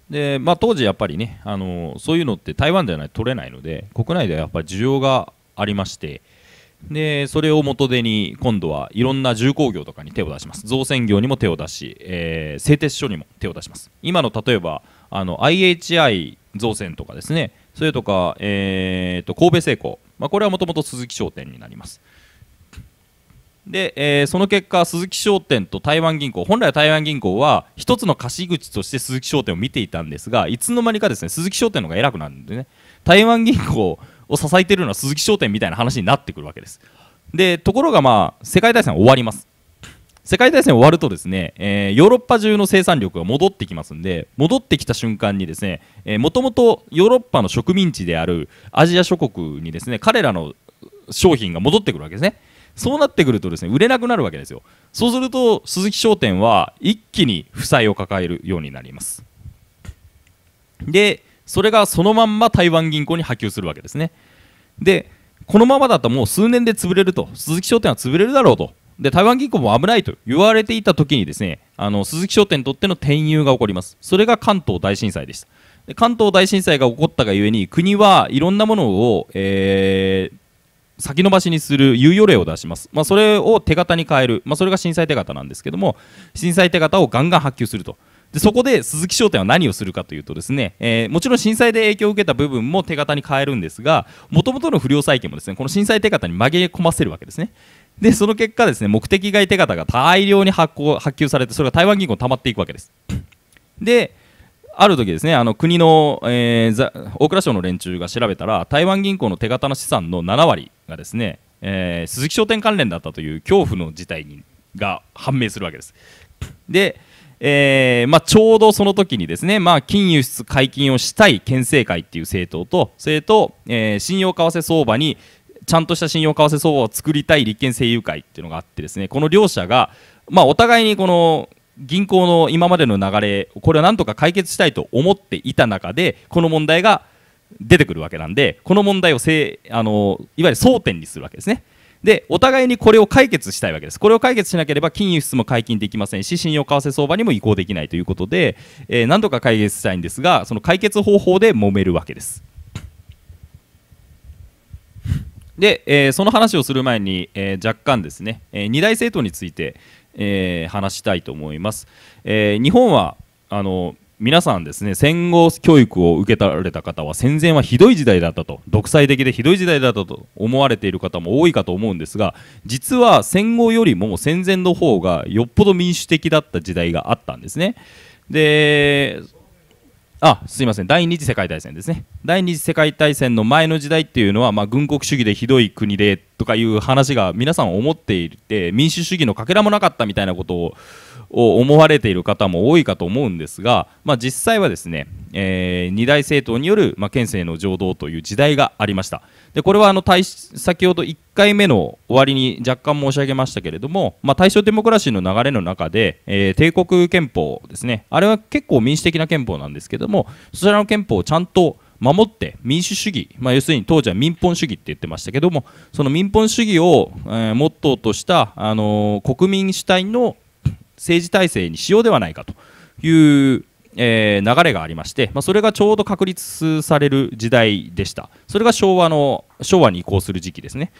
で、まあ、当時やっぱりねあのそういうのって台湾ではない取れないので国内ではやっぱり需要がありましてでそれを元手に今度はいろんな重工業とかに手を出します造船業にも手を出し、えー、製鉄所にも手を出します今の例えばあの IHI 造船とかですねそれとか、えーと神戸製鋼、まあ、これはもともと鈴木商店になりますで、えー、その結果、鈴木商店と台湾銀行、本来は台湾銀行は一つの貸し口として鈴木商店を見ていたんですが、いつの間にかですね鈴木商店の方が偉くなるんでね、台湾銀行を支えているのは鈴木商店みたいな話になってくるわけです。でところが、まあ、世界大戦終わります。世界大戦終わるとですね、えー、ヨーロッパ中の生産力が戻ってきますんで戻ってきた瞬間にですねもともとヨーロッパの植民地であるアジア諸国にですね彼らの商品が戻ってくるわけですね。そうなってくるとですね売れなくなるわけですよそうすると鈴木商店は一気に負債を抱えるようになりますでそれがそのまんま台湾銀行に波及するわけですねでこのままだともう数年で潰れると鈴木商店は潰れるだろうとで台湾銀行も危ないと言われていた時にですねあの鈴木商店にとっての転入が起こりますそれが関東大震災でしたで関東大震災が起こったがゆえに国はいろんなものを、えー、先延ばしにする猶予令を出します、まあ、それを手形に変える、まあ、それが震災手形なんですけども震災手形をガンガン発給すると。でそこで鈴木商店は何をするかというとですね、えー、もちろん震災で影響を受けた部分も手形に変えるんですがもともとの不良債権もですねこの震災手形に紛れ込ませるわけですねでその結果ですね目的外手形が大量に発行発給されてそれが台湾銀行に溜まっていくわけですである時ですねあの国の、えー、大蔵省の連中が調べたら台湾銀行の手形の資産の7割がですね、えー、鈴木商店関連だったという恐怖の事態にが判明するわけです。で、えーまあ、ちょうどその時にですね、まあ、金輸出解禁をしたい県政会っていう政党と、それと、えー、信用為替相場にちゃんとした信用為替相場を作りたい立憲政友会っていうのがあってですね、この両者が、まあ、お互いにこの銀行の今までの流れ、これをなんとか解決したいと思っていた中で、この問題が出てくるわけなんでこの問題をせあのいわゆる争点にするわけですね。でお互いにこれを解決したいわけです。これを解決しなければ金融出も解禁できませんし信用為替相場にも移行できないということで、えー、何とか解決したいんですがその解決方法で揉めるわけです。で、えー、その話をする前に、えー、若干ですね、え二大政党について、え話したいと思います。え日本はあの皆さんですね戦後教育を受けられた方は戦前はひどい時代だったと独裁的でひどい時代だったと思われている方も多いかと思うんですが実は戦後よりも戦前の方がよっぽど民主的だった時代があったんですね。であすいません第二次世界大戦ですね第二次世界大戦の前の時代っていうのは、まあ、軍国主義でひどい国でとかいう話が皆さん思っていて民主主義のかけらもなかったみたいなことをを思われている方も多いかと思うんですが、まあ、実際はですね、えー、二大政党による、まあ、県政の浄土という時代がありましたでこれはあの先ほど1回目の終わりに若干申し上げましたけれども、まあ、大正デモクラシーの流れの中で、えー、帝国憲法ですねあれは結構民主的な憲法なんですけどもそちらの憲法をちゃんと守って民主主義、まあ、要するに当時は民本主義って言ってましたけどもその民本主義を、えモットーとした、あのー、国民主体の政治体制にしようではないかという、えー、流れがありまして、まあ、それがちょうど確立される時代でした。それが昭和の昭和に移行する時期ですね。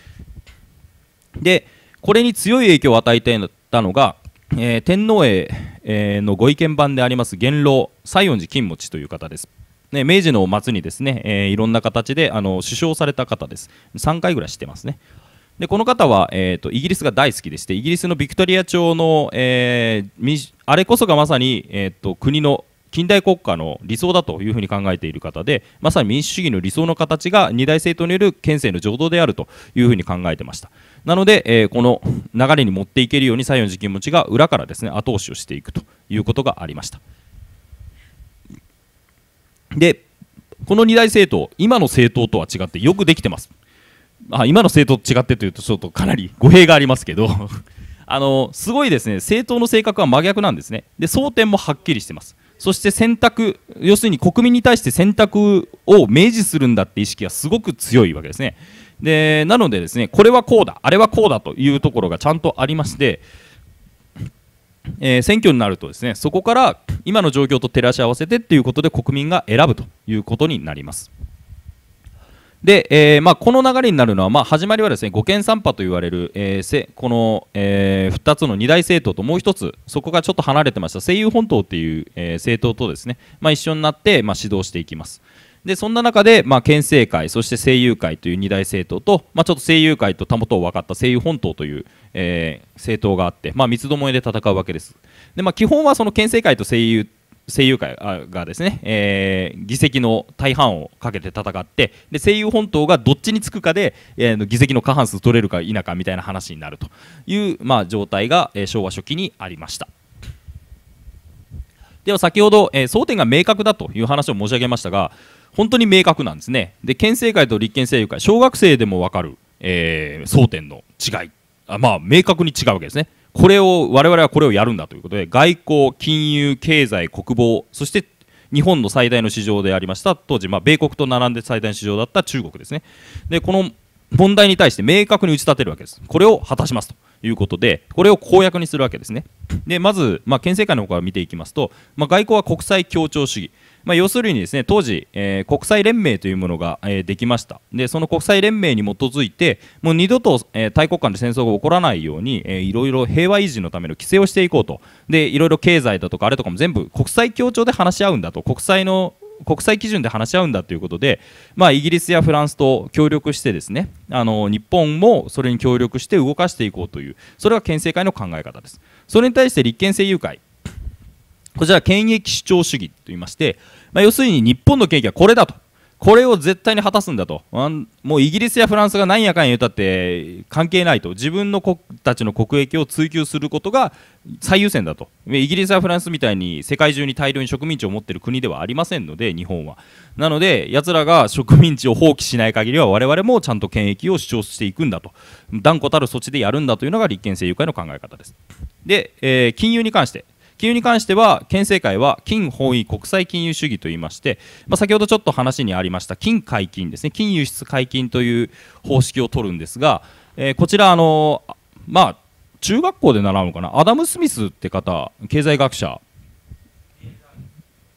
で、これに強い影響を与えていたのが、えー、天皇へ、えー、のご意見版であります元老西園寺金持という方です。ね、明治の末にですね、えー、いろんな形であの首相された方です。3回ぐらいしてますね。でこの方は、えーと、イギリスが大好きでしてイギリスのビクトリア朝の、えー、あれこそがまさに、えーと、と国の近代国家の理想だというふうに考えている方でまさに民主主義の理想の形が二大政党による憲政の浄土であるというふうに考えてましたなので、えー、この流れに持っていけるように西園寺金持ちが裏からですね後押しをしていくということがありましたでこの二大政党今の政党とは違ってよくできてますあ今の政党と違ってというとちょっとかなり 語弊がありますけど あのすごいですね政党の性格は真逆なんですねで争点もはっきりしてますそして選択要するに国民に対して選択を明示するんだって意識がすごく強いわけですねでなのでですねこれはこうだあれはこうだというところがちゃんとありましてえー、選挙になるとですねそこから今の状況と照らし合わせてっていうことで国民が選ぶということになります。で、えーまあ、この流れになるのは、まあ、始まりはですね五権三派と言われる、えー、せこの、えー、2つの二大政党ともう1つそこがちょっと離れてました西友本島っていう、えー、政党とですね、まあ、一緒になって、まあ、指導していきます。でそんな中で、まあ、県政会そして声友会という二大政党と、まあ、ちょっと声友会とたもとを分かった声友本党という、えー、政党があって、まあ、三つどもえで戦うわけですで、まあ、基本はその県政会と声友声優界がですね、えー、議席の大半をかけて戦ってで声優本島がどっちにつくかで、えー、議席の過半数取れるか否かみたいな話になるという、まあ、状態が、えー、昭和初期にありました。では先ほど、えー、争点が明確だという話を申し上げましたが本当に明確なんですね。で県政会と立憲政友会小学生でも分かる、えー、争点の違いあまあ明確に違うわけですね。これを我々はこれをやるんだということで外交、金融、経済、国防そして日本の最大の市場でありました当時、まあ、米国と並んで最大の市場だった中国ですねでこの問題に対して明確に打ち立てるわけですこれを果たしますということでこれを公約にするわけですね。でまず、まあ、県政会の方から見ていきますと、まあ、外交は国際協調主義、まあ、要するにですね当時、えー、国際連盟というものが、えー、できましたでその国際連盟に基づいてもう二度と、えー、大国間で戦争が起こらないように、えー、いろいろ平和維持のための規制をしていこうとでいろいろ経済だとかあれとかも全部国際協調で話し合うんだと国際の国際基準で話し合うんだということで、まあ、イギリスやフランスと協力してですねあの日本もそれに協力して動かしていこうというそれが憲政会の考え方ですそれに対して立憲政友会こちら権益主張主義といいまして、まあ、要するに日本の権益はこれだとこれを絶対に果たすんだともうイギリスやフランスがなんやかんや言うたって関係ないと自分の国たちの国益を追求することが最優先だとイギリスやフランスみたいに世界中に大量に植民地を持っている国ではありませんので日本はなのでやつらが植民地を放棄しない限りは我々もちゃんと権益を主張していくんだと断固たる措置でやるんだというのが立憲政友会の考え方ですで、えー、金融に関して金融に関しては県政会は金本位国際金融主義といいまして、まあ、先ほどちょっと話にありました金解禁ですね金輸出解禁という方式を取るんですが、えー、こちらあのまあ中学校で習うのかなアダム・スミスって方経済学者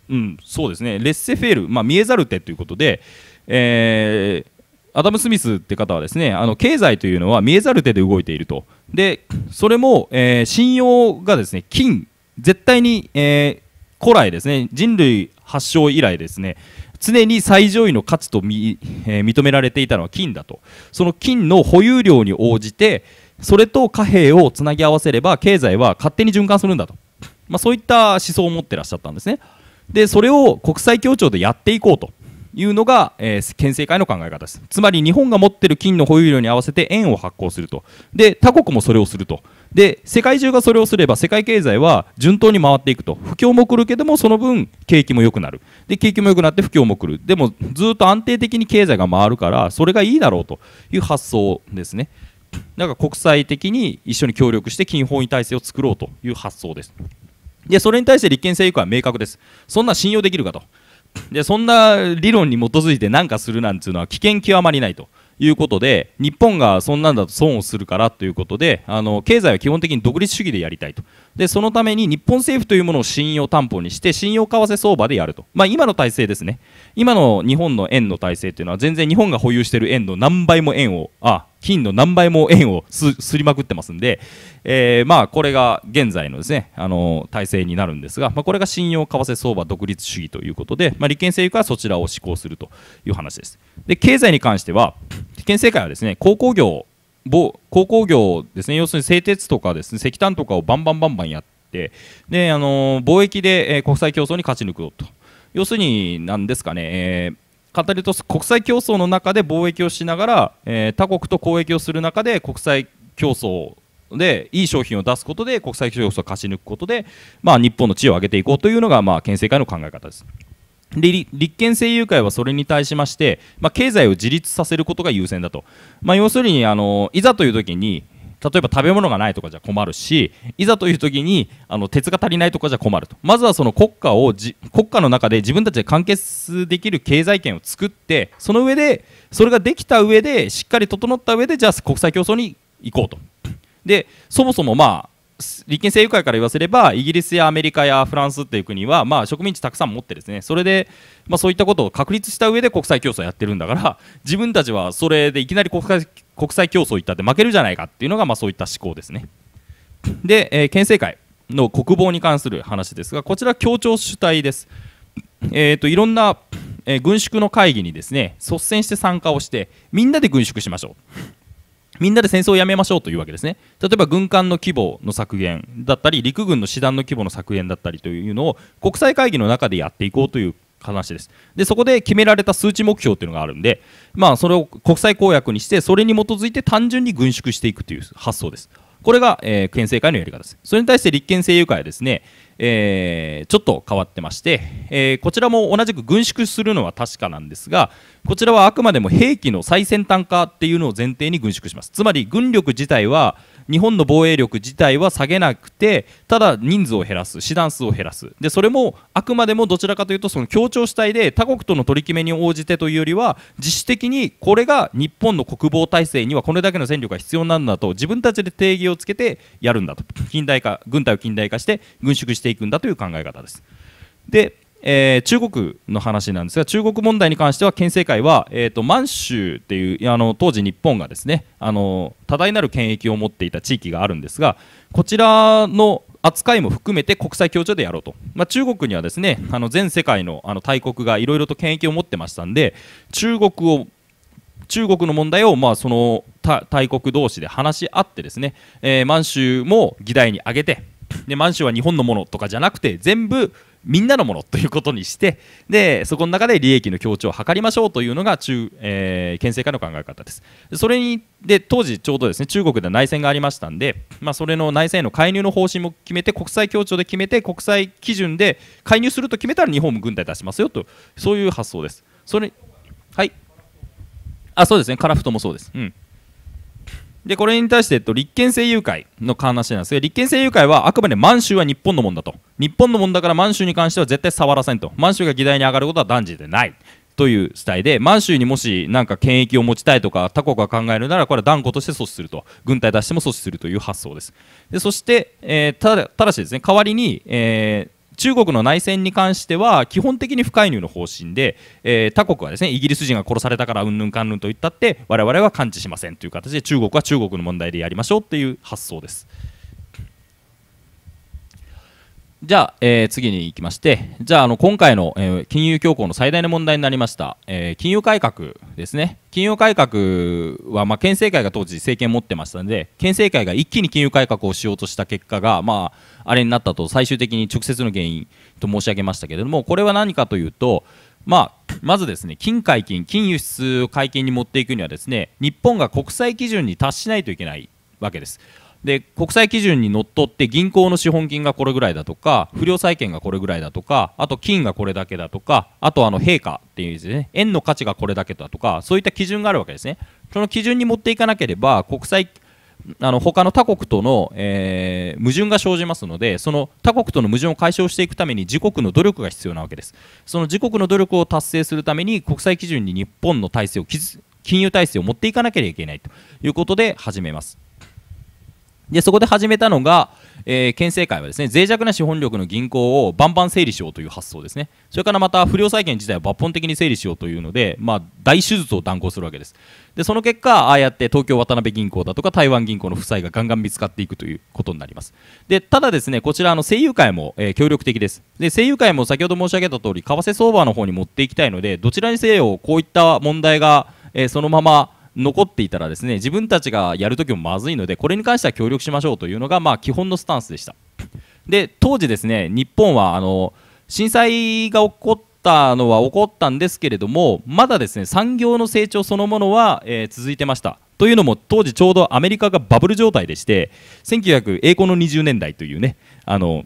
うん、そうですねレッセフェール、まあ、見えざる手ということで、えー、アダム・スミスって方はですねあの経済というのは見えざる手で動いているとでそれも、えー、信用がですね金絶対に、えー、古来ですね人類発祥以来ですね常に最上位の価値と、えー、認められていたのは金だとその金の保有量に応じてそれと貨幣をつなぎ合わせれば経済は勝手に循環するんだと、まあ、そういった思想を持ってらっしゃったんですねでそれを国際協調でやっていこうというのが、えー、憲政会の考え方ですつまり日本が持っている金の保有量に合わせて円を発行するとで他国もそれをするとで世界中がそれをすれば世界経済は順当に回っていくと不況も来るけどもその分景気も良くなるで景気も良くなって不況も来るでもずっと安定的に経済が回るからそれがいいだろうという発想ですねだから国際的に一緒に協力して金本位体制を作ろうという発想ですでそれに対して立憲政府は明確ですそんな信用できるかとでそんな理論に基づいて何かするなんていうのは危険極まりないということで日本がそんなんだと損をするからということであの経済は基本的に独立主義でやりたいとでそのために日本政府というものを信用担保にして信用為替相場でやると、まあ、今の体制ですね今の日本の円の体制というのは全然日本が保有している円の何倍も円をあ金の何倍も円をすりまくってますんで、えー、まあこれが現在のですねあの体制になるんですが、まあ、これが信用為替相場独立主義ということで、まあ、立憲政府からそちらを施行するという話です。で経済に関しては立憲政界はですね鉱工業鉱工業ですね要するに製鉄とかですね石炭とかをバンバンバンバンやってであの貿易で、えー、国際競争に勝ち抜くと。要するに、なんですかね、えー語ると国際競争の中で貿易をしながら、えー、他国と交易をする中で国際競争でいい商品を出すことで国際競争を勝ち抜くことで、まあ、日本の地位を上げていこうというのが、まあ、県政会の考え方です。で立憲政友会はそれに対しまして、まあ、経済を自立させることが優先だと、まあ、要するにあのいざという時に、例えば食べ物がないとかじゃ困るしいざという時にあの鉄が足りないとかじゃ困るとまずはその国家をじ国家の中で自分たちで完結できる経済圏を作ってその上でそれができた上でしっかり整った上でじゃあ国際競争に行こうと。でそもそもまあ立憲政友会から言わせればイギリスやアメリカやフランスっていう国は、まあ、植民地たくさん持ってですねそれで、まあ、そういったことを確立した上で国際競争やってるんだから自分たちはそれでいきなり国際国際競争行ったって負けるじゃないかっていうのが、まあ、そういった思考ですね。で、えー、県政会の国防に関する話ですが、こちら、協調主体です。えーと、いろんな、えー、軍縮の会議にですね率先して参加をして、みんなで軍縮しましょう。みんなで戦争をやめましょうというわけですね。例えば軍艦の規模の削減だったり、陸軍の師団の規模の削減だったりというのを国際会議の中でやっていこうという話です。で、そこで決められた数値目標っていうのがあるんで、まあ、それを国際公約にして、それに基づいて単純に軍縮していくという発想です。これが、えー、県政会のやり方です。それに対して立憲政友会はですね、えー、ちょっと変わってまして、えー、こちらも同じく軍縮するのは確かなんですが、こちらはあくまでも兵器の最先端化っていうのを前提に軍縮します。つまり軍力自体は、日本の防衛力自体は下げなくてただ人数を減らす師団数を減らすでそれもあくまでもどちらかというとその協調主体で他国との取り決めに応じてというよりは自主的にこれが日本の国防体制にはこれだけの戦力が必要なんだと自分たちで定義をつけてやるんだと近代化軍隊を近代化して軍縮していくんだという考え方です。でえー、中国の話なんですが中国問題に関しては県政会は、えーと、満州っていうあの当時日本がですねあの多大なる権益を持っていた地域があるんですがこちらの扱いも含めて国際協調でやろうと、まあ、中国にはですねあの全世界のあの大国がいろいろと権益を持ってましたんで中国を中国の問題をまあその大国同士で話し合ってですね、えー、満州も議題に挙げてで満州は日本のものとかじゃなくて全部みんなのものということにしてでそこの中で利益の強調を図りましょうというのが中、えー、県政化の考え方ですそれにで当時ちょうどですね中国で内戦がありましたんで、まあ、それの内戦への介入の方針も決めて国際協調で決めて国際基準で介入すると決めたら日本も軍隊出しますよとそういう発想ですそれはいあそうですねカラフトもそうですうんでこれに対して、えっと、立憲政友会の話なんですが立憲政友会はあくまで満州は日本のもんだと日本のもんだから満州に関しては絶対触らせんと満州が議題に上がることは断じてないという主体で満州にもしなんか権益を持ちたいとか他国が考えるならこれは断固として阻止すると軍隊出しても阻止するという発想ですでそして、えー、ただしですね代わりに、えー、中国の内戦に関しては基本的に不介入の方針で、えー、他国はですねイギリス人が殺されたからうんぬんかんぬんと言ったって我々は完知しませんという形で中国は中国の問題でやりましょうという発想です。じゃあ、えー、次に行きまして、じゃあ、あの今回の、えー、金融恐慌の最大の問題になりました、えー、金融改革ですね、金融改革は、まあ、県政会が当時、政権持ってましたので、県政会が一気に金融改革をしようとした結果が、まあ、あれになったと、最終的に直接の原因と申し上げましたけれども、これは何かというと、まあ、まずですね金解禁、金輸出解禁に持っていくには、ですね日本が国際基準に達しないといけないわけです。で国際基準にのっとって銀行の資本金がこれぐらいだとか不良債権がこれぐらいだとかあと金がこれだけだとかあとあの陛下っていうですね円の価値がこれだけだとかそういった基準があるわけですねその基準に持っていかなければ国際あの他の他国との、えー、矛盾が生じますのでその他国との矛盾を解消していくために自国の努力が必要なわけですその自国の努力を達成するために国際基準に日本の体制を金融体制を持っていかなければいけないということで始めますでそこで始めたのが、えー、県政会はですね脆弱な資本力の銀行をバンバン整理しようという発想ですねそれからまた不良債権自体を抜本的に整理しようというので、まあ、大手術を断行するわけですでその結果ああやって東京渡辺銀行だとか台湾銀行の負債がガンガン見つかっていくということになりますでただですねこちらの声優会も、えー、協力的ですで声優会も先ほど申し上げた通り為替相場の方に持っていきたいのでどちらにせよこういった問題が、えー、そのまま残っていたらですね自分たちがやるときもまずいのでこれに関しては協力しましょうというのがまあ基本のスタンスでしたで当時ですね日本はあの震災が起こったのは起こったんですけれどもまだですね産業の成長そのものは、えー、続いてましたというのも当時ちょうどアメリカがバブル状態でして1900栄光の20年代というねあの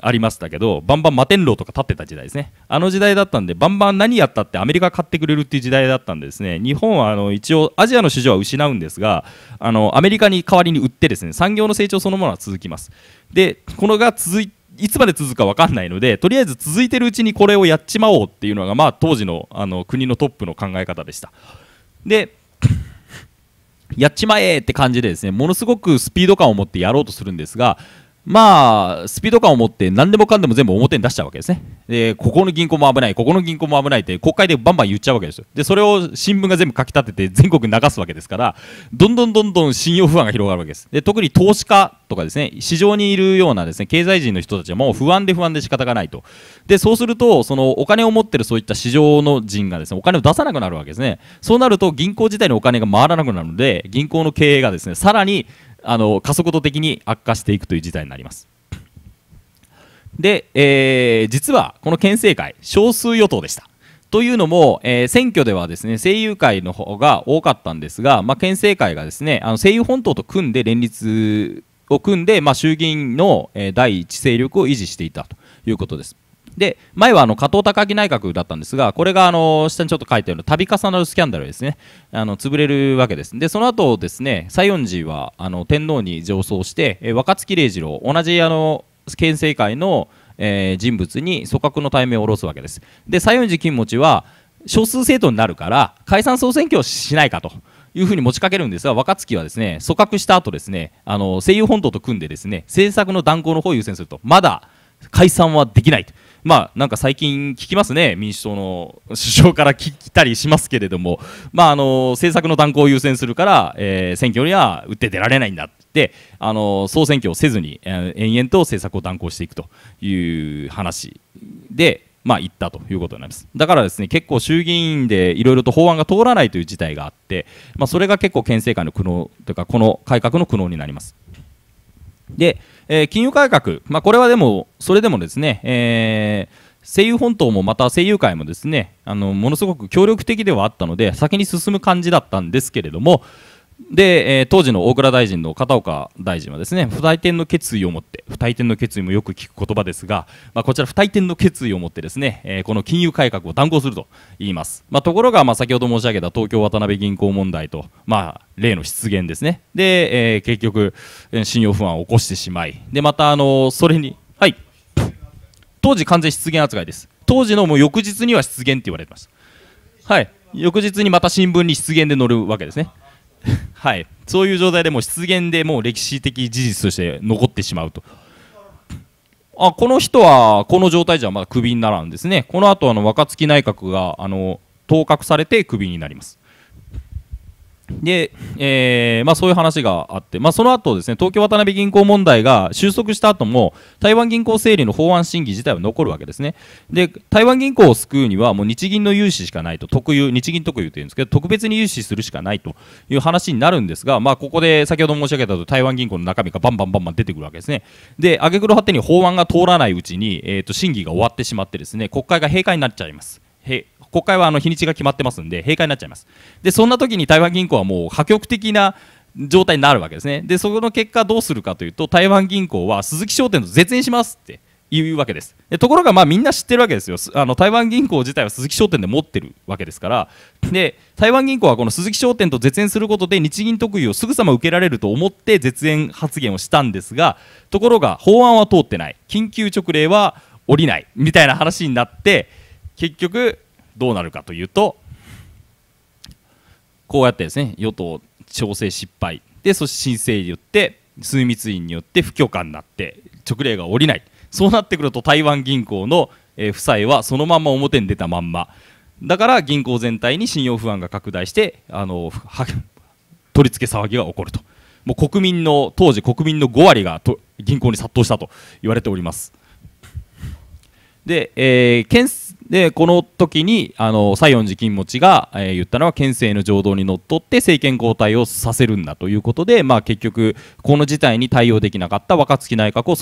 ありましたけどバンバン摩天楼とか立ってた時代ですねあの時代だったんでバンバン何やったってアメリカ買ってくれるっていう時代だったんですね日本はあの一応アジアの市場は失うんですがあのアメリカに代わりに売ってですね産業の成長そのものは続きますでこのが続いいつまで続くか分かんないのでとりあえず続いてるうちにこれをやっちまおうっていうのが、まあ、当時のあの国のトップの考え方でしたでやっちまえって感じでですねものすごくスピード感を持ってやろうとするんですがまあ、スピード感を持って何でもかんでも全部表に出しちゃうわけですね。で、ここの銀行も危ない、ここの銀行も危ないって国会でバンバン言っちゃうわけですよ。で、それを新聞が全部書き立てて全国に流すわけですから、どんどんどんどん信用不安が広がるわけです。で、特に投資家とかですね、市場にいるようなですね、経済人の人たちはもう不安で不安で仕方がないと。で、そうすると、そのお金を持ってるそういった市場の人がですね、お金を出さなくなるわけですね。そうなると銀行自体にお金が回らなくなるので、銀行の経営がですね、さらにあの加速度的に悪化していくという事態になります。で、えー、実はこの県政会、少数与党でした。というのも、えー、選挙ではですね声優会の方が多かったんですが、まあ、県政会がですねあの声優本島と組んで連立を組んで、まあ、衆議院の、え第一勢力を維持していたということです。で前はあの加藤高木内閣だったんですがこれがあの下にちょっと書いてある度重なるスキャンダルですねあの潰れるわけですでその後ですね西園寺はあの天皇に上奏して、え若槻礼二郎同じあの県政界の、えー、人物に組閣の対面を下ろすわけですで西園寺金持は少数政党になるから解散総選挙をしないかと。いうふうに持ちかけるんですが、若槻はですね、組閣した後ですね、あの、西友本島と組んでですね、政策の断行の方を優先すると、まだ解散はできないとまあ、なんか最近聞きますね、民主党の首相から聞いたりしますけれども、まあ、あの政策の断行を優先するから、えー、選挙には打って出られないんだって、あの総選挙をせずに、えー、延々と政策を断行していくという話で、まあ、言ったということになります。だからですね、結構衆議院でいろいろと法案が通らないという事態があって、まあ、それが結構県政界の苦悩というか、この改革の苦悩になります。で、え金融改革、まあ、これはでも、それでもですね、え声優本島もまた声優界もですねあのものすごく協力的ではあったので先に進む感じだったんですけれども、で、えー、当時の大蔵大臣の片岡大臣はですね不退転の決意を持って不退転の決意もよく聞く言葉ですが、まあ、こちら不退転の決意を持ってですね、えー、この金融改革を断行すると言います、まあ、ところが、まあ、先ほど申し上げた東京渡辺銀行問題と、まあ、例の失言ですねで、えー、結局信用不安を起こしてしまいでまたあのそれに、はい、当時完全失言扱いです当時のもう翌日には失言って言われてましたはい翌日にまた新聞に失言で載るわけですねはい、そういう状態でもう出現でもう歴史的事実として残ってしまうと。あこの人はこの状態じゃまだクビにならんですね、この後あの若槻内閣があの当確されてクビになります。で、えーまあ、そういう話があって、まあ、その後ですね東京渡辺銀行問題が収束した後も台湾銀行整理の法案審議自体は残るわけですねで台湾銀行を救うにはもう日銀の融資しかないと特有日銀特有というんですけど特別に融資するしかないという話になるんですが、まあ、ここで先ほど申し上げたと台湾銀行の中身がバンバンバンバン出てくるわけですねで挙句の果てに法案が通らないうちに、えーと、と審議が終わってしまってですね国会が閉会になっちゃいます国会はあの日にちが決まってますんで閉会になっちゃいますでそんな時に台湾銀行はもう破局的な状態になるわけですねでそこの結果どうするかというと台湾銀行は鈴木商店と絶縁しますっていうわけですでところがまあみんな知ってるわけですよあの台湾銀行自体は鈴木商店で持ってるわけですからで台湾銀行はこの鈴木商店と絶縁することで日銀特有をすぐさま受けられると思って絶縁発言をしたんですがところが法案は通ってない緊急直令は降りないみたいな話になって結局どうなるかというとこうやってですね与党調整失敗でそして申請によって枢密院によって不許可になって直令が下りないそうなってくると台湾銀行の、え負債はそのまま表に出たまんまだから銀行全体に信用不安が拡大してあの取り付け騒ぎが起こるともう国民の当時国民の5割がと銀行に殺到したと言われておりますで、えー、検でこの時にあの西園寺金持ちが、えー、言ったのは県政の情動にのっとって政権交代をさせるんだということで、まあ、結局この事態に対応できなかった若槻内閣を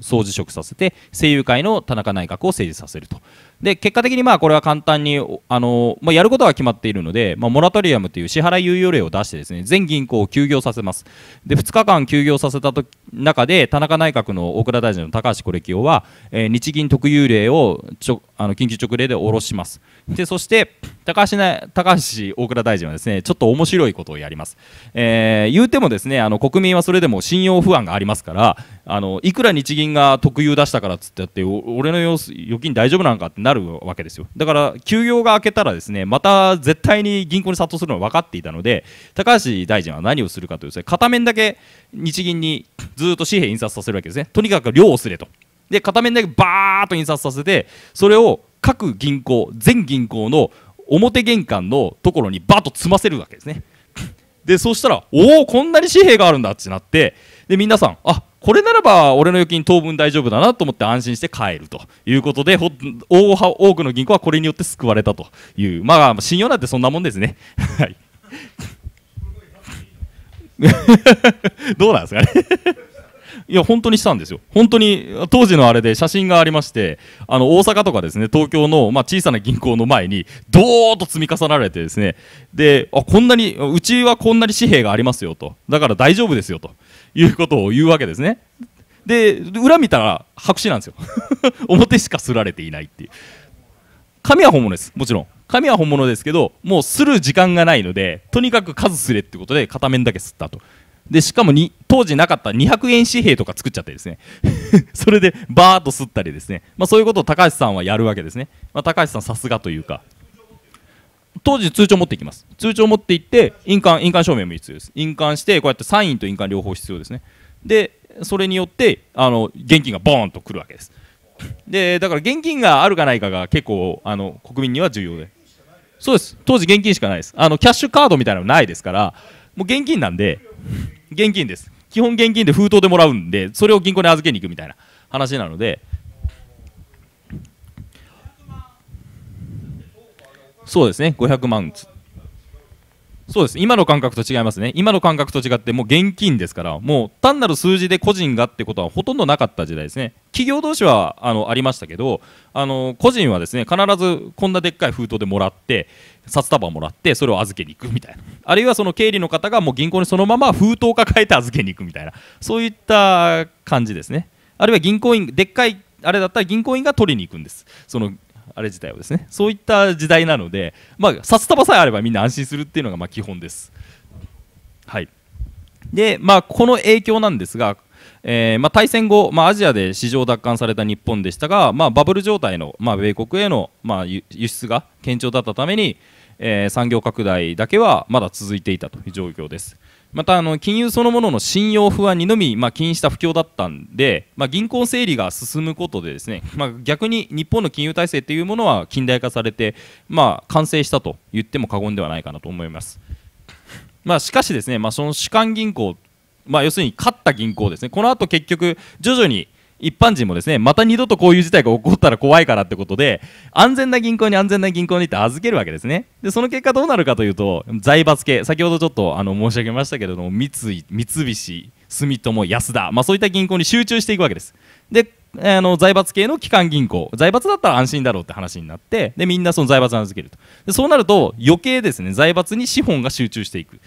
総辞職させて政友会の田中内閣を成立させるとで結果的にまあこれは簡単にあの、まあ、やることは決まっているので、まあ、モラトリアムという支払い猶予令を出してですね全銀行を休業させますで2日間休業させたと中で田中内閣の大倉大臣の高橋是清は、えー、日銀特有令をちょあの緊急直令で下ろしますでそして高橋高橋大倉大臣はですねちょっと面白いことをやります、えー、言うてもですねあの国民はそれでも信用不安がありますから、あのいくら日銀が特有出したからっつってって俺の様子預金大丈夫なんかってなるわけですよだから休業が明けたらですねまた絶対に銀行に殺到するのは分かっていたので高橋大臣は何をするかというと、片面だけ日銀にずっと紙幣印刷させるわけですねとにかく量をすれとで片面だけバーっと印刷させてそれを各銀行全銀行の表玄関のところにバーっと積ませるわけですねでそうしたらおおこんなに紙幣があるんだってなってで皆さんあこれならば俺の預金当分大丈夫だなと思って安心して帰るということで多くの銀行はこれによって救われたというまあ信用なんてそんなもんですね。はい どうなんですかね いや本当にしたんですよ、本当に当時のあれで写真がありまして、あの大阪とかですね東京の、まあ、小さな銀行の前に、どーっと積み重なられて、ですねであこんなにうちはこんなに紙幣がありますよと、だから大丈夫ですよということを言うわけですね。で裏見たら白紙なんですよ 表しかすられていないっていう紙は本物ですもちろん紙は本物ですけどもうする時間がないのでとにかく数すれってことで片面だけすったとでしかもに当時なかった200円紙幣とか作っちゃってですね それでバーっとすったりですね、まあ、そういうことを高橋さんはやるわけですね、まあ、高橋さんさすがというか当時通帳持っていきます通帳持って行って印鑑印鑑証明も必要です印鑑してこうやってサインと印鑑両方必要ですねでそれによってあの現金がボーンとくるわけですでだから現金があるかないかが結構あの国民には重要でそうです当時現金しかないですあのキャッシュカードみたいなのないですからもう現金なんで現金です基本現金で封筒でもらうんでそれを銀行に預けに行くみたいな話なのでそうですね500万そうです今の感覚と違いますね今の感覚と違ってもう現金ですからもう単なる数字で個人がってことはほとんどなかった時代ですね企業同士はあのありましたけどあの個人はですね必ずこんなでっかい封筒でもらって札束をもらってそれを預けに行くみたいなあるいはその経理の方がもう銀行にそのまま封筒を抱えて預けに行くみたいなそういった感じですねあるいは銀行員でっかいあれだったら銀行員が取りに行くんですそのあれ自体はですねそういった時代なので、まあ、札束さえあればみんな安心するっていうのがま基本です。はいでまあ、この影響なんですが、えー、まあ、対戦後、まあ、アジアで市場奪還された日本でしたが、まあ、バブル状態の、ま米国への、ま輸出が堅調だったために、えー、産業拡大だけはまだ続いていたという状況です。またあの金融そのものの信用不安にのみ、まあ、起因した不況だったんで、まあ、銀行整理が進むことでですね、まあ、逆に日本の金融体制というものは近代化されて、まあ、完成したと言っても過言ではないかなと思います。まあ、しかしですね、まあ、その主管銀行まあ、要するに勝った銀行ですね、このあと結局、徐々に一般人もですねまた二度とこういう事態が起こったら怖いからってことで安全な銀行に安全な銀行にって預けるわけですねでその結果どうなるかというと財閥系先ほどちょっとあの申し上げましたけれども三井三菱住友安田、まあ、そういった銀行に集中していくわけですであの財閥系の機関銀行財閥だったら安心だろうって話になってでみんなその財閥に預けるとでそうなると余計ですね財閥に資本が集中していく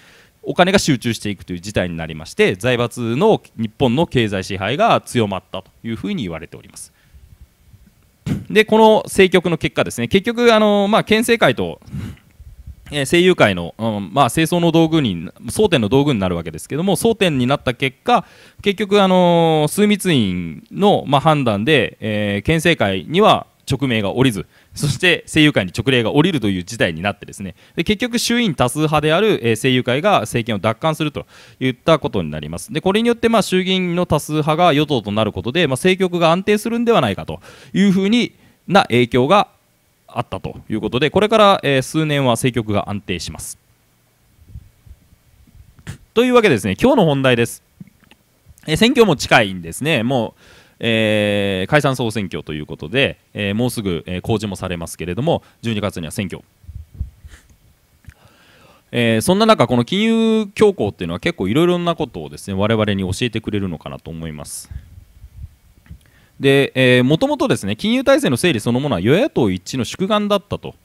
お金が集中していくという事態になりまして財閥の日本の経済支配が強まったというふうに言われております。でこの政局の結果ですね結局あの、まあ、県政会と政友会の、うんまあ、清掃の道具に争点の道具になるわけですけども争点になった結果結局、あの枢密院の、まあ、判断で、えー、県政会には直命がおりず、そして政友会に勅令が降りるという事態になってですねで結局、衆院多数派である、え優政友会が政権を奪還するといったことになりますでこれによってまあ衆議院の多数派が与党となることで、まあ、政局が安定するんではないかというふうにな影響があったということでこれから、え数年は政局が安定します。というわけですね今日の本題です。え選挙も近いんですねもうえー、解散総選挙ということで、えー、もうすぐ、えー、公示もされますけれども12月には選挙。えー、そんな中、この金融恐慌っていうのは結構いろいろなことをですね我々に教えてくれるのかなと思います。で、えもともとですね金融体制の整理そのものは与野党一致の宿願だったと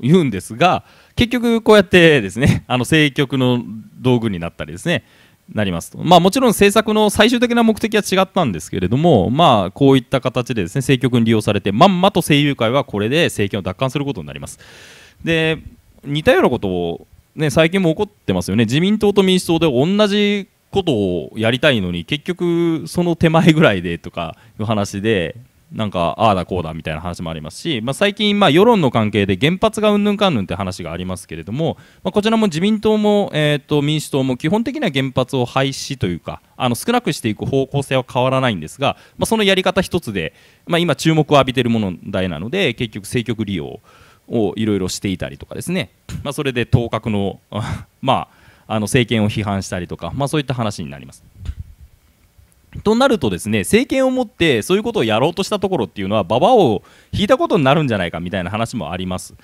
いうんですが結局こうやってですねあの政局の道具になったりですねなりますと、まあ、もちろん政策の最終的な目的は違ったんですけれども、まあ、こういった形でですね政局に利用されてまんまと政友会はこれで政権を奪還することになります。で似たようなことを、ね、最近も起こってますよね自民党と民主党で同じことをやりたいのに結局その手前ぐらいでとかいう話でなんかああだこうだみたいな話もありますし、まあ、最近、まあ、世論の関係で原発がうんぬんかんぬんって話がありますけれども、まあ、こちらも自民党も、えと民主党も基本的には原発を廃止というかあの少なくしていく方向性は変わらないんですが、まあ、そのやり方一つで、まあ、今注目を浴びている問題なので結局政局利用をいろいろしていたりとかですね、まあ、それで当確の まあ、あの政権を批判したりとか、まあ、そういった話になります。となるとですね政権を持ってそういうことをやろうとしたところっていうのは馬場を引いたことになるんじゃないかみたいな話もあります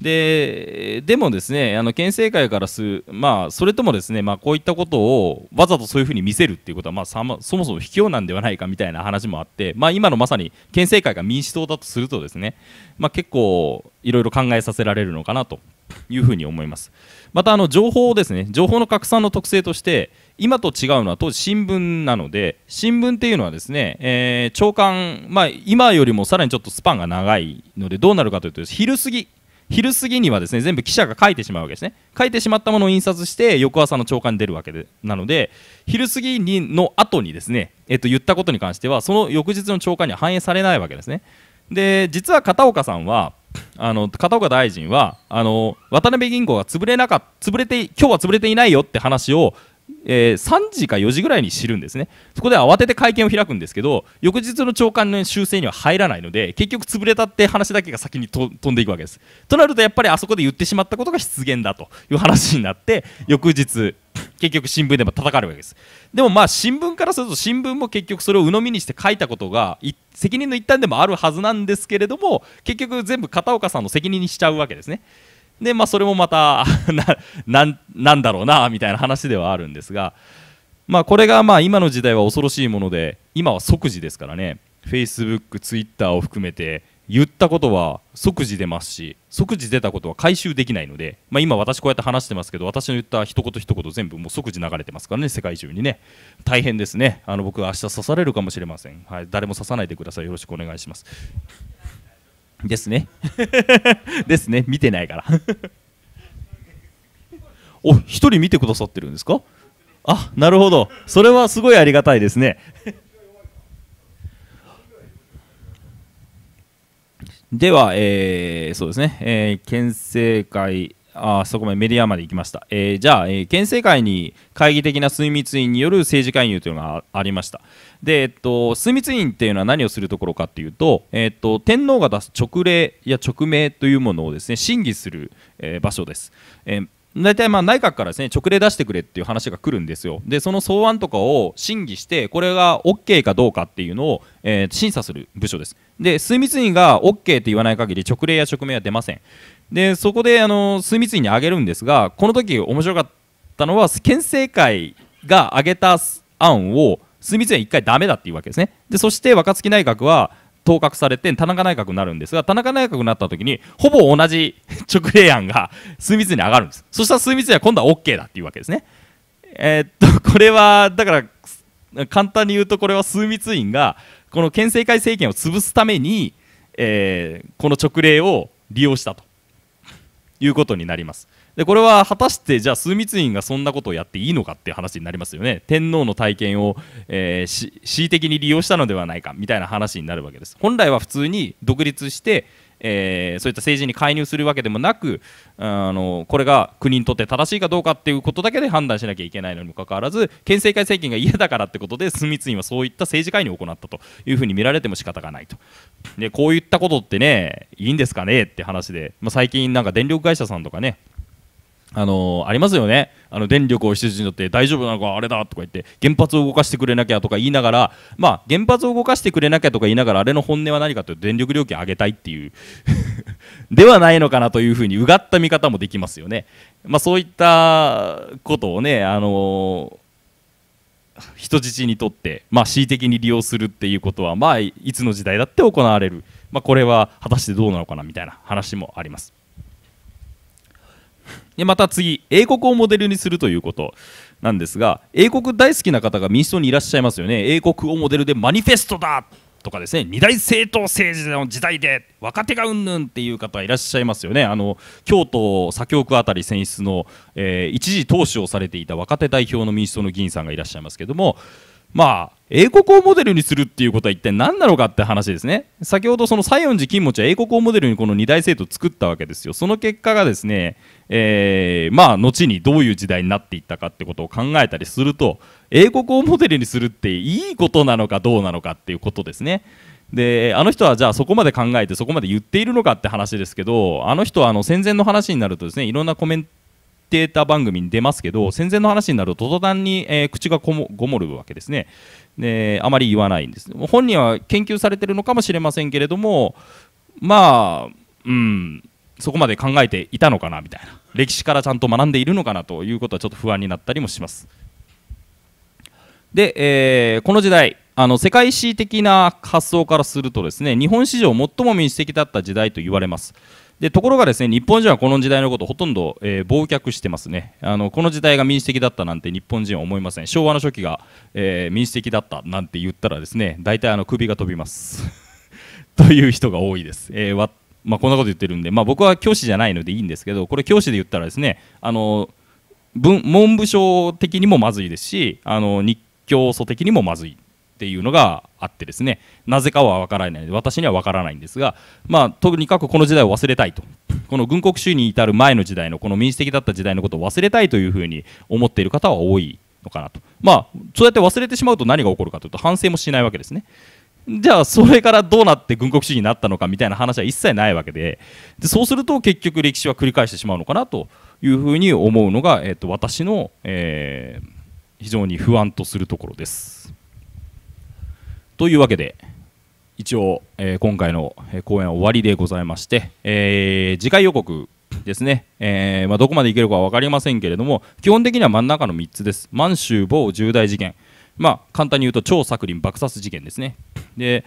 ででもですねあの県政界からする、まあ、それともですね、まあ、こういったことをわざとそういうふうに見せるっていうことは、まあ、そもそも卑怯なんではないかみたいな話もあって、まあ、今のまさに県政界が民主党だとするとですね、まあ、結構いろいろ考えさせられるのかなというふうに思いますまたあの情報ですね情報の拡散の特性として今と違うのは当時新聞なので新聞っていうのはですね、えー、朝刊、まあ、今よりもさらにちょっとスパンが長いのでどうなるかというと昼過ぎ昼過ぎにはですね全部記者が書いてしまうわけですね書いてしまったものを印刷して翌朝の朝刊に出るわけでなので昼過ぎにの後にですね、えっと、言ったことに関してはその翌日の朝刊には反映されないわけですねで実は片岡さんはあの片岡大臣はあの渡辺銀行が潰れなか潰れて今日は潰れていないよって話をえー、3時か4時ぐらいに知るんですね、そこで慌てて会見を開くんですけど、翌日の長官の修正には入らないので、結局潰れたって話だけが先に飛んでいくわけです。となると、やっぱりあそこで言ってしまったことが失言だという話になって、翌日、結局新聞でも叩かれるわけです。でもまあ新聞からすると新聞も結局それを鵜呑みにして書いたことが責任の一端でもあるはずなんですけれども結局全部片岡さんの責任にしちゃうわけですね。でまあそれもまた なんだろうなみたいな話ではあるんですが、まあ、これがまあ今の時代は恐ろしいもので今は即時ですからね Facebook、Twitter を含めて言ったことは即時出ますし即時出たことは回収できないので、まあ、今私こうやって話してますけど私の言った一言一言全部もう即時流れてますからね世界中にね大変ですねあの僕は明日刺されるかもしれません、はい、誰も刺さないでくださいよろしくお願いしますですね ですね見てないから お一人見てくださってるんですかあなるほどそれはすごいありがたいですね では、えー、そうですね、えー、県政会あそこまでメディアまで行きました、えー、じゃあ、えー、県政会に会議的な枢密院による政治介入というのがありましたで、えっと、枢密院っていうのは何をするところかっていうと、えっと、天皇が出す勅令や勅命というものをですね審議する、えー、場所です、えー大体まあ内閣からですね直令出してくれっていう話が来るんですよでその草案とかを審議してこれが OK かどうかっていうのを、えー、審査する部署ですで枢密院が OK って言わない限り直令や勅命は出ませんでそこであの枢密院に上げるんですがこの時面白かったのは県政会が上げた案を枢密院は1回ダメだっていうわけですねでそして若槻内閣は当確されて田中内閣になるんですが田中内閣になった時にほぼ同じ直令案が枢密院に上がるんですそしたら枢密院は今度は OK だっていうわけですねえー、っとこれはだから簡単に言うとこれは枢密院がこの県政会政権を潰すために、えー、この直令を利用したということになりますでこれは果たしてじゃあ枢密院がそんなことをやっていいのかっていう話になりますよね天皇の体験を、えー、恣意的に利用したのではないかみたいな話になるわけです本来は普通に独立してえー、そういった政治に介入するわけでもなくあのこれが国にとって正しいかどうかっていうことだけで判断しなきゃいけないのにもかかわらず憲政界政権が嫌だからってことでスミツはそういった政治介入を行ったというふうに見られても仕方がないとでこういったことってねいいんですかねって話で、まあ、最近なんか電力会社さんとかねあのー、ありますよねあの電力を施設にとって大丈夫なのかあれだとか言って原発を動かしてくれなきゃとか言いながら、まあ、原発を動かしてくれなきゃとか言いながらあれの本音は何かというと電力料金上げたいっていう ではないのかなというふうにうがった見方もできますよね、まあ、そういったことをね、あのー、人質にとって、まあ、恣意的に利用するっていうことは、まあ、いつの時代だって行われる、まあ、これは果たしてどうなのかなみたいな話もあります。でまた次英国をモデルにするということなんですが英国大好きな方が民主党にいらっしゃいますよね英国をモデルでマニフェストだとかですね二大政党政治の時代で若手がうんぬんっていう方いらっしゃいますよねあの京都左京区あたり選出の、えー、一時投資をされていた若手代表の民主党の議員さんがいらっしゃいますけどもまあ英国をモデルにするっていうことは一体何なのかって話ですね先ほどその西園寺金持ちは英国をモデルにこの二大政党を作ったわけですよその結果がですね、えー、まあ後にどういう時代になっていったかってことを考えたりすると英国をモデルにするっていいことなのかどうなのかっていうことですねであの人はじゃあそこまで考えてそこまで言っているのかって話ですけどあの人はあの戦前の話になるとですねいろんなコメントデータ番組に出ますけど戦前の話になると途端に、えー、口がこもごもるわけですねねあまり言わないんです本人は研究されてるのかもしれませんけれどもまあうんそこまで考えていたのかなみたいな歴史からちゃんと学んでいるのかなということはちょっと不安になったりもしますで、えー、この時代あの世界史的な発想からするとですね日本史上最も民主的だった時代と言われますでところがですね日本人はこの時代のことをほとんど、えー、忘却してますねあのこの時代が民主的だったなんて日本人は思いません昭和の初期が、えー、民主的だったなんて言ったらですね大体あの首が飛びます という人が多いです、えー、まあ、こんなこと言ってるんで、まあ、僕は教師じゃないのでいいんですけどこれ教師で言ったらですねあの文文部省的にもまずいですしあの日教組的にもまずいっていうのがあってですねなぜかは分からないので私には分からないんですが、まあ、とにかくこの時代を忘れたいとこの軍国主義に至る前の時代のこの民主的だった時代のことを忘れたいというふうに思っている方は多いのかなと、まあ、そうやって忘れてしまうと何が起こるかというと反省もしないわけですね。じゃあそれからどうなって軍国主義になったのかみたいな話は一切ないわけででそうすると結局歴史は繰り返してしまうのかなというふうに思うのが、えー、と私の、えー、非常に不安とするところです。というわけで一応、えー、今回の公演は終わりでございまして、えー、次回予告ですね、えー、まあ、どこまでいけるかは分かりませんけれども基本的には真ん中の3つです満州某重大事件まあ、簡単に言うと超作霖爆殺事件ですね。で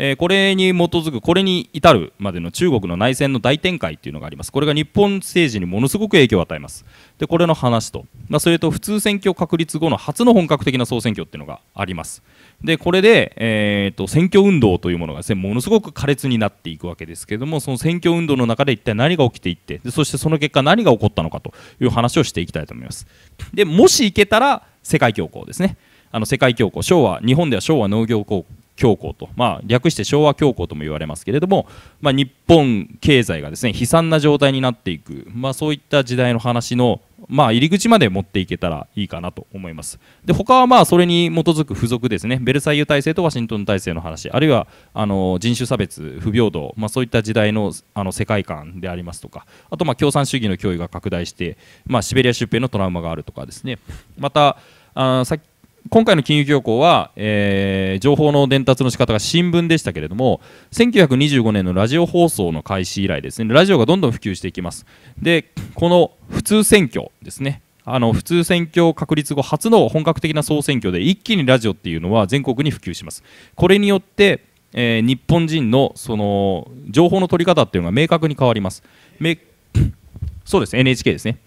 えー、これに基づくこれに至るまでの中国の内戦の大展開っていうのがありますこれが日本政治にものすごく影響を与えますでこれの話と、まあ、それと普通選挙確立後の初の本格的な総選挙っていうのがありますでこれで、えーと、と選挙運動というものがです、ね、ものすごく苛烈になっていくわけですけれどもその選挙運動の中で一体何が起きていってでそしてその結果何が起こったのかという話をしていきたいと思いますでもし行けたら世界恐慌ですねあの世界恐慌昭和日本では昭和農業恐慌と、まあ、略して昭和恐慌とも言われますけれども、まあ、日本経済がですね悲惨な状態になっていく、まあ、そういった時代の話の、まあ、入り口まで持っていけたらいいかなと思いますで他はまあそれに基づく付属ですねベルサイユ体制とワシントン体制の話あるいはあの人種差別不平等、まあ、そういった時代のあの世界観でありますとかあとまあ共産主義の脅威が拡大して、まあ、シベリア出兵のトラウマがあるとかですねまたあさっき今回の金融恐慌は、えー、情報の伝達の仕方が新聞でしたけれども1925年のラジオ放送の開始以来ですねラジオがどんどん普及していきますでこの普通選挙ですねあの普通選挙確立後初の本格的な総選挙で一気にラジオっていうのは全国に普及しますこれによって、えー、日本人のその情報の取り方っていうのが明確に変わります そうです NHK ですね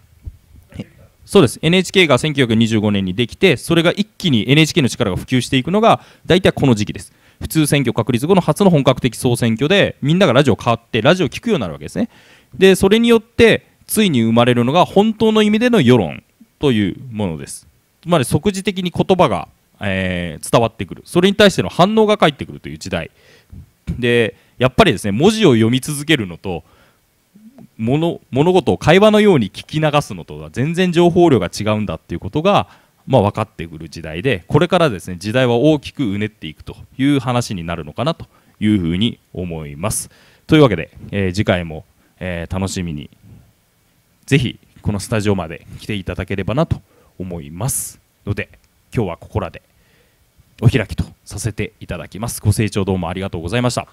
そうです NHK が1925年にできてそれが一気に NHK の力が普及していくのが大体この時期です普通選挙確立後の初の本格的総選挙でみんながラジオ変わってラジオ聞くようになるわけですねでそれによってついに生まれるのが本当の意味での世論というものですつまり即時的に言葉が、えー、伝わってくるそれに対しての反応が返ってくるという時代でやっぱりですね文字を読み続けるのと物物事を会話のように聞き流すのとは全然情報量が違うんだっていうことが、まあ、分かってくる時代でこれからですね時代は大きくうねっていくという話になるのかなというふうに思います。というわけで、えー、次回も、えー、楽しみにぜひこのスタジオまで来ていただければなと思いますので今日はここらでお開きとさせていただきます。ご清聴どうもありがとうございました。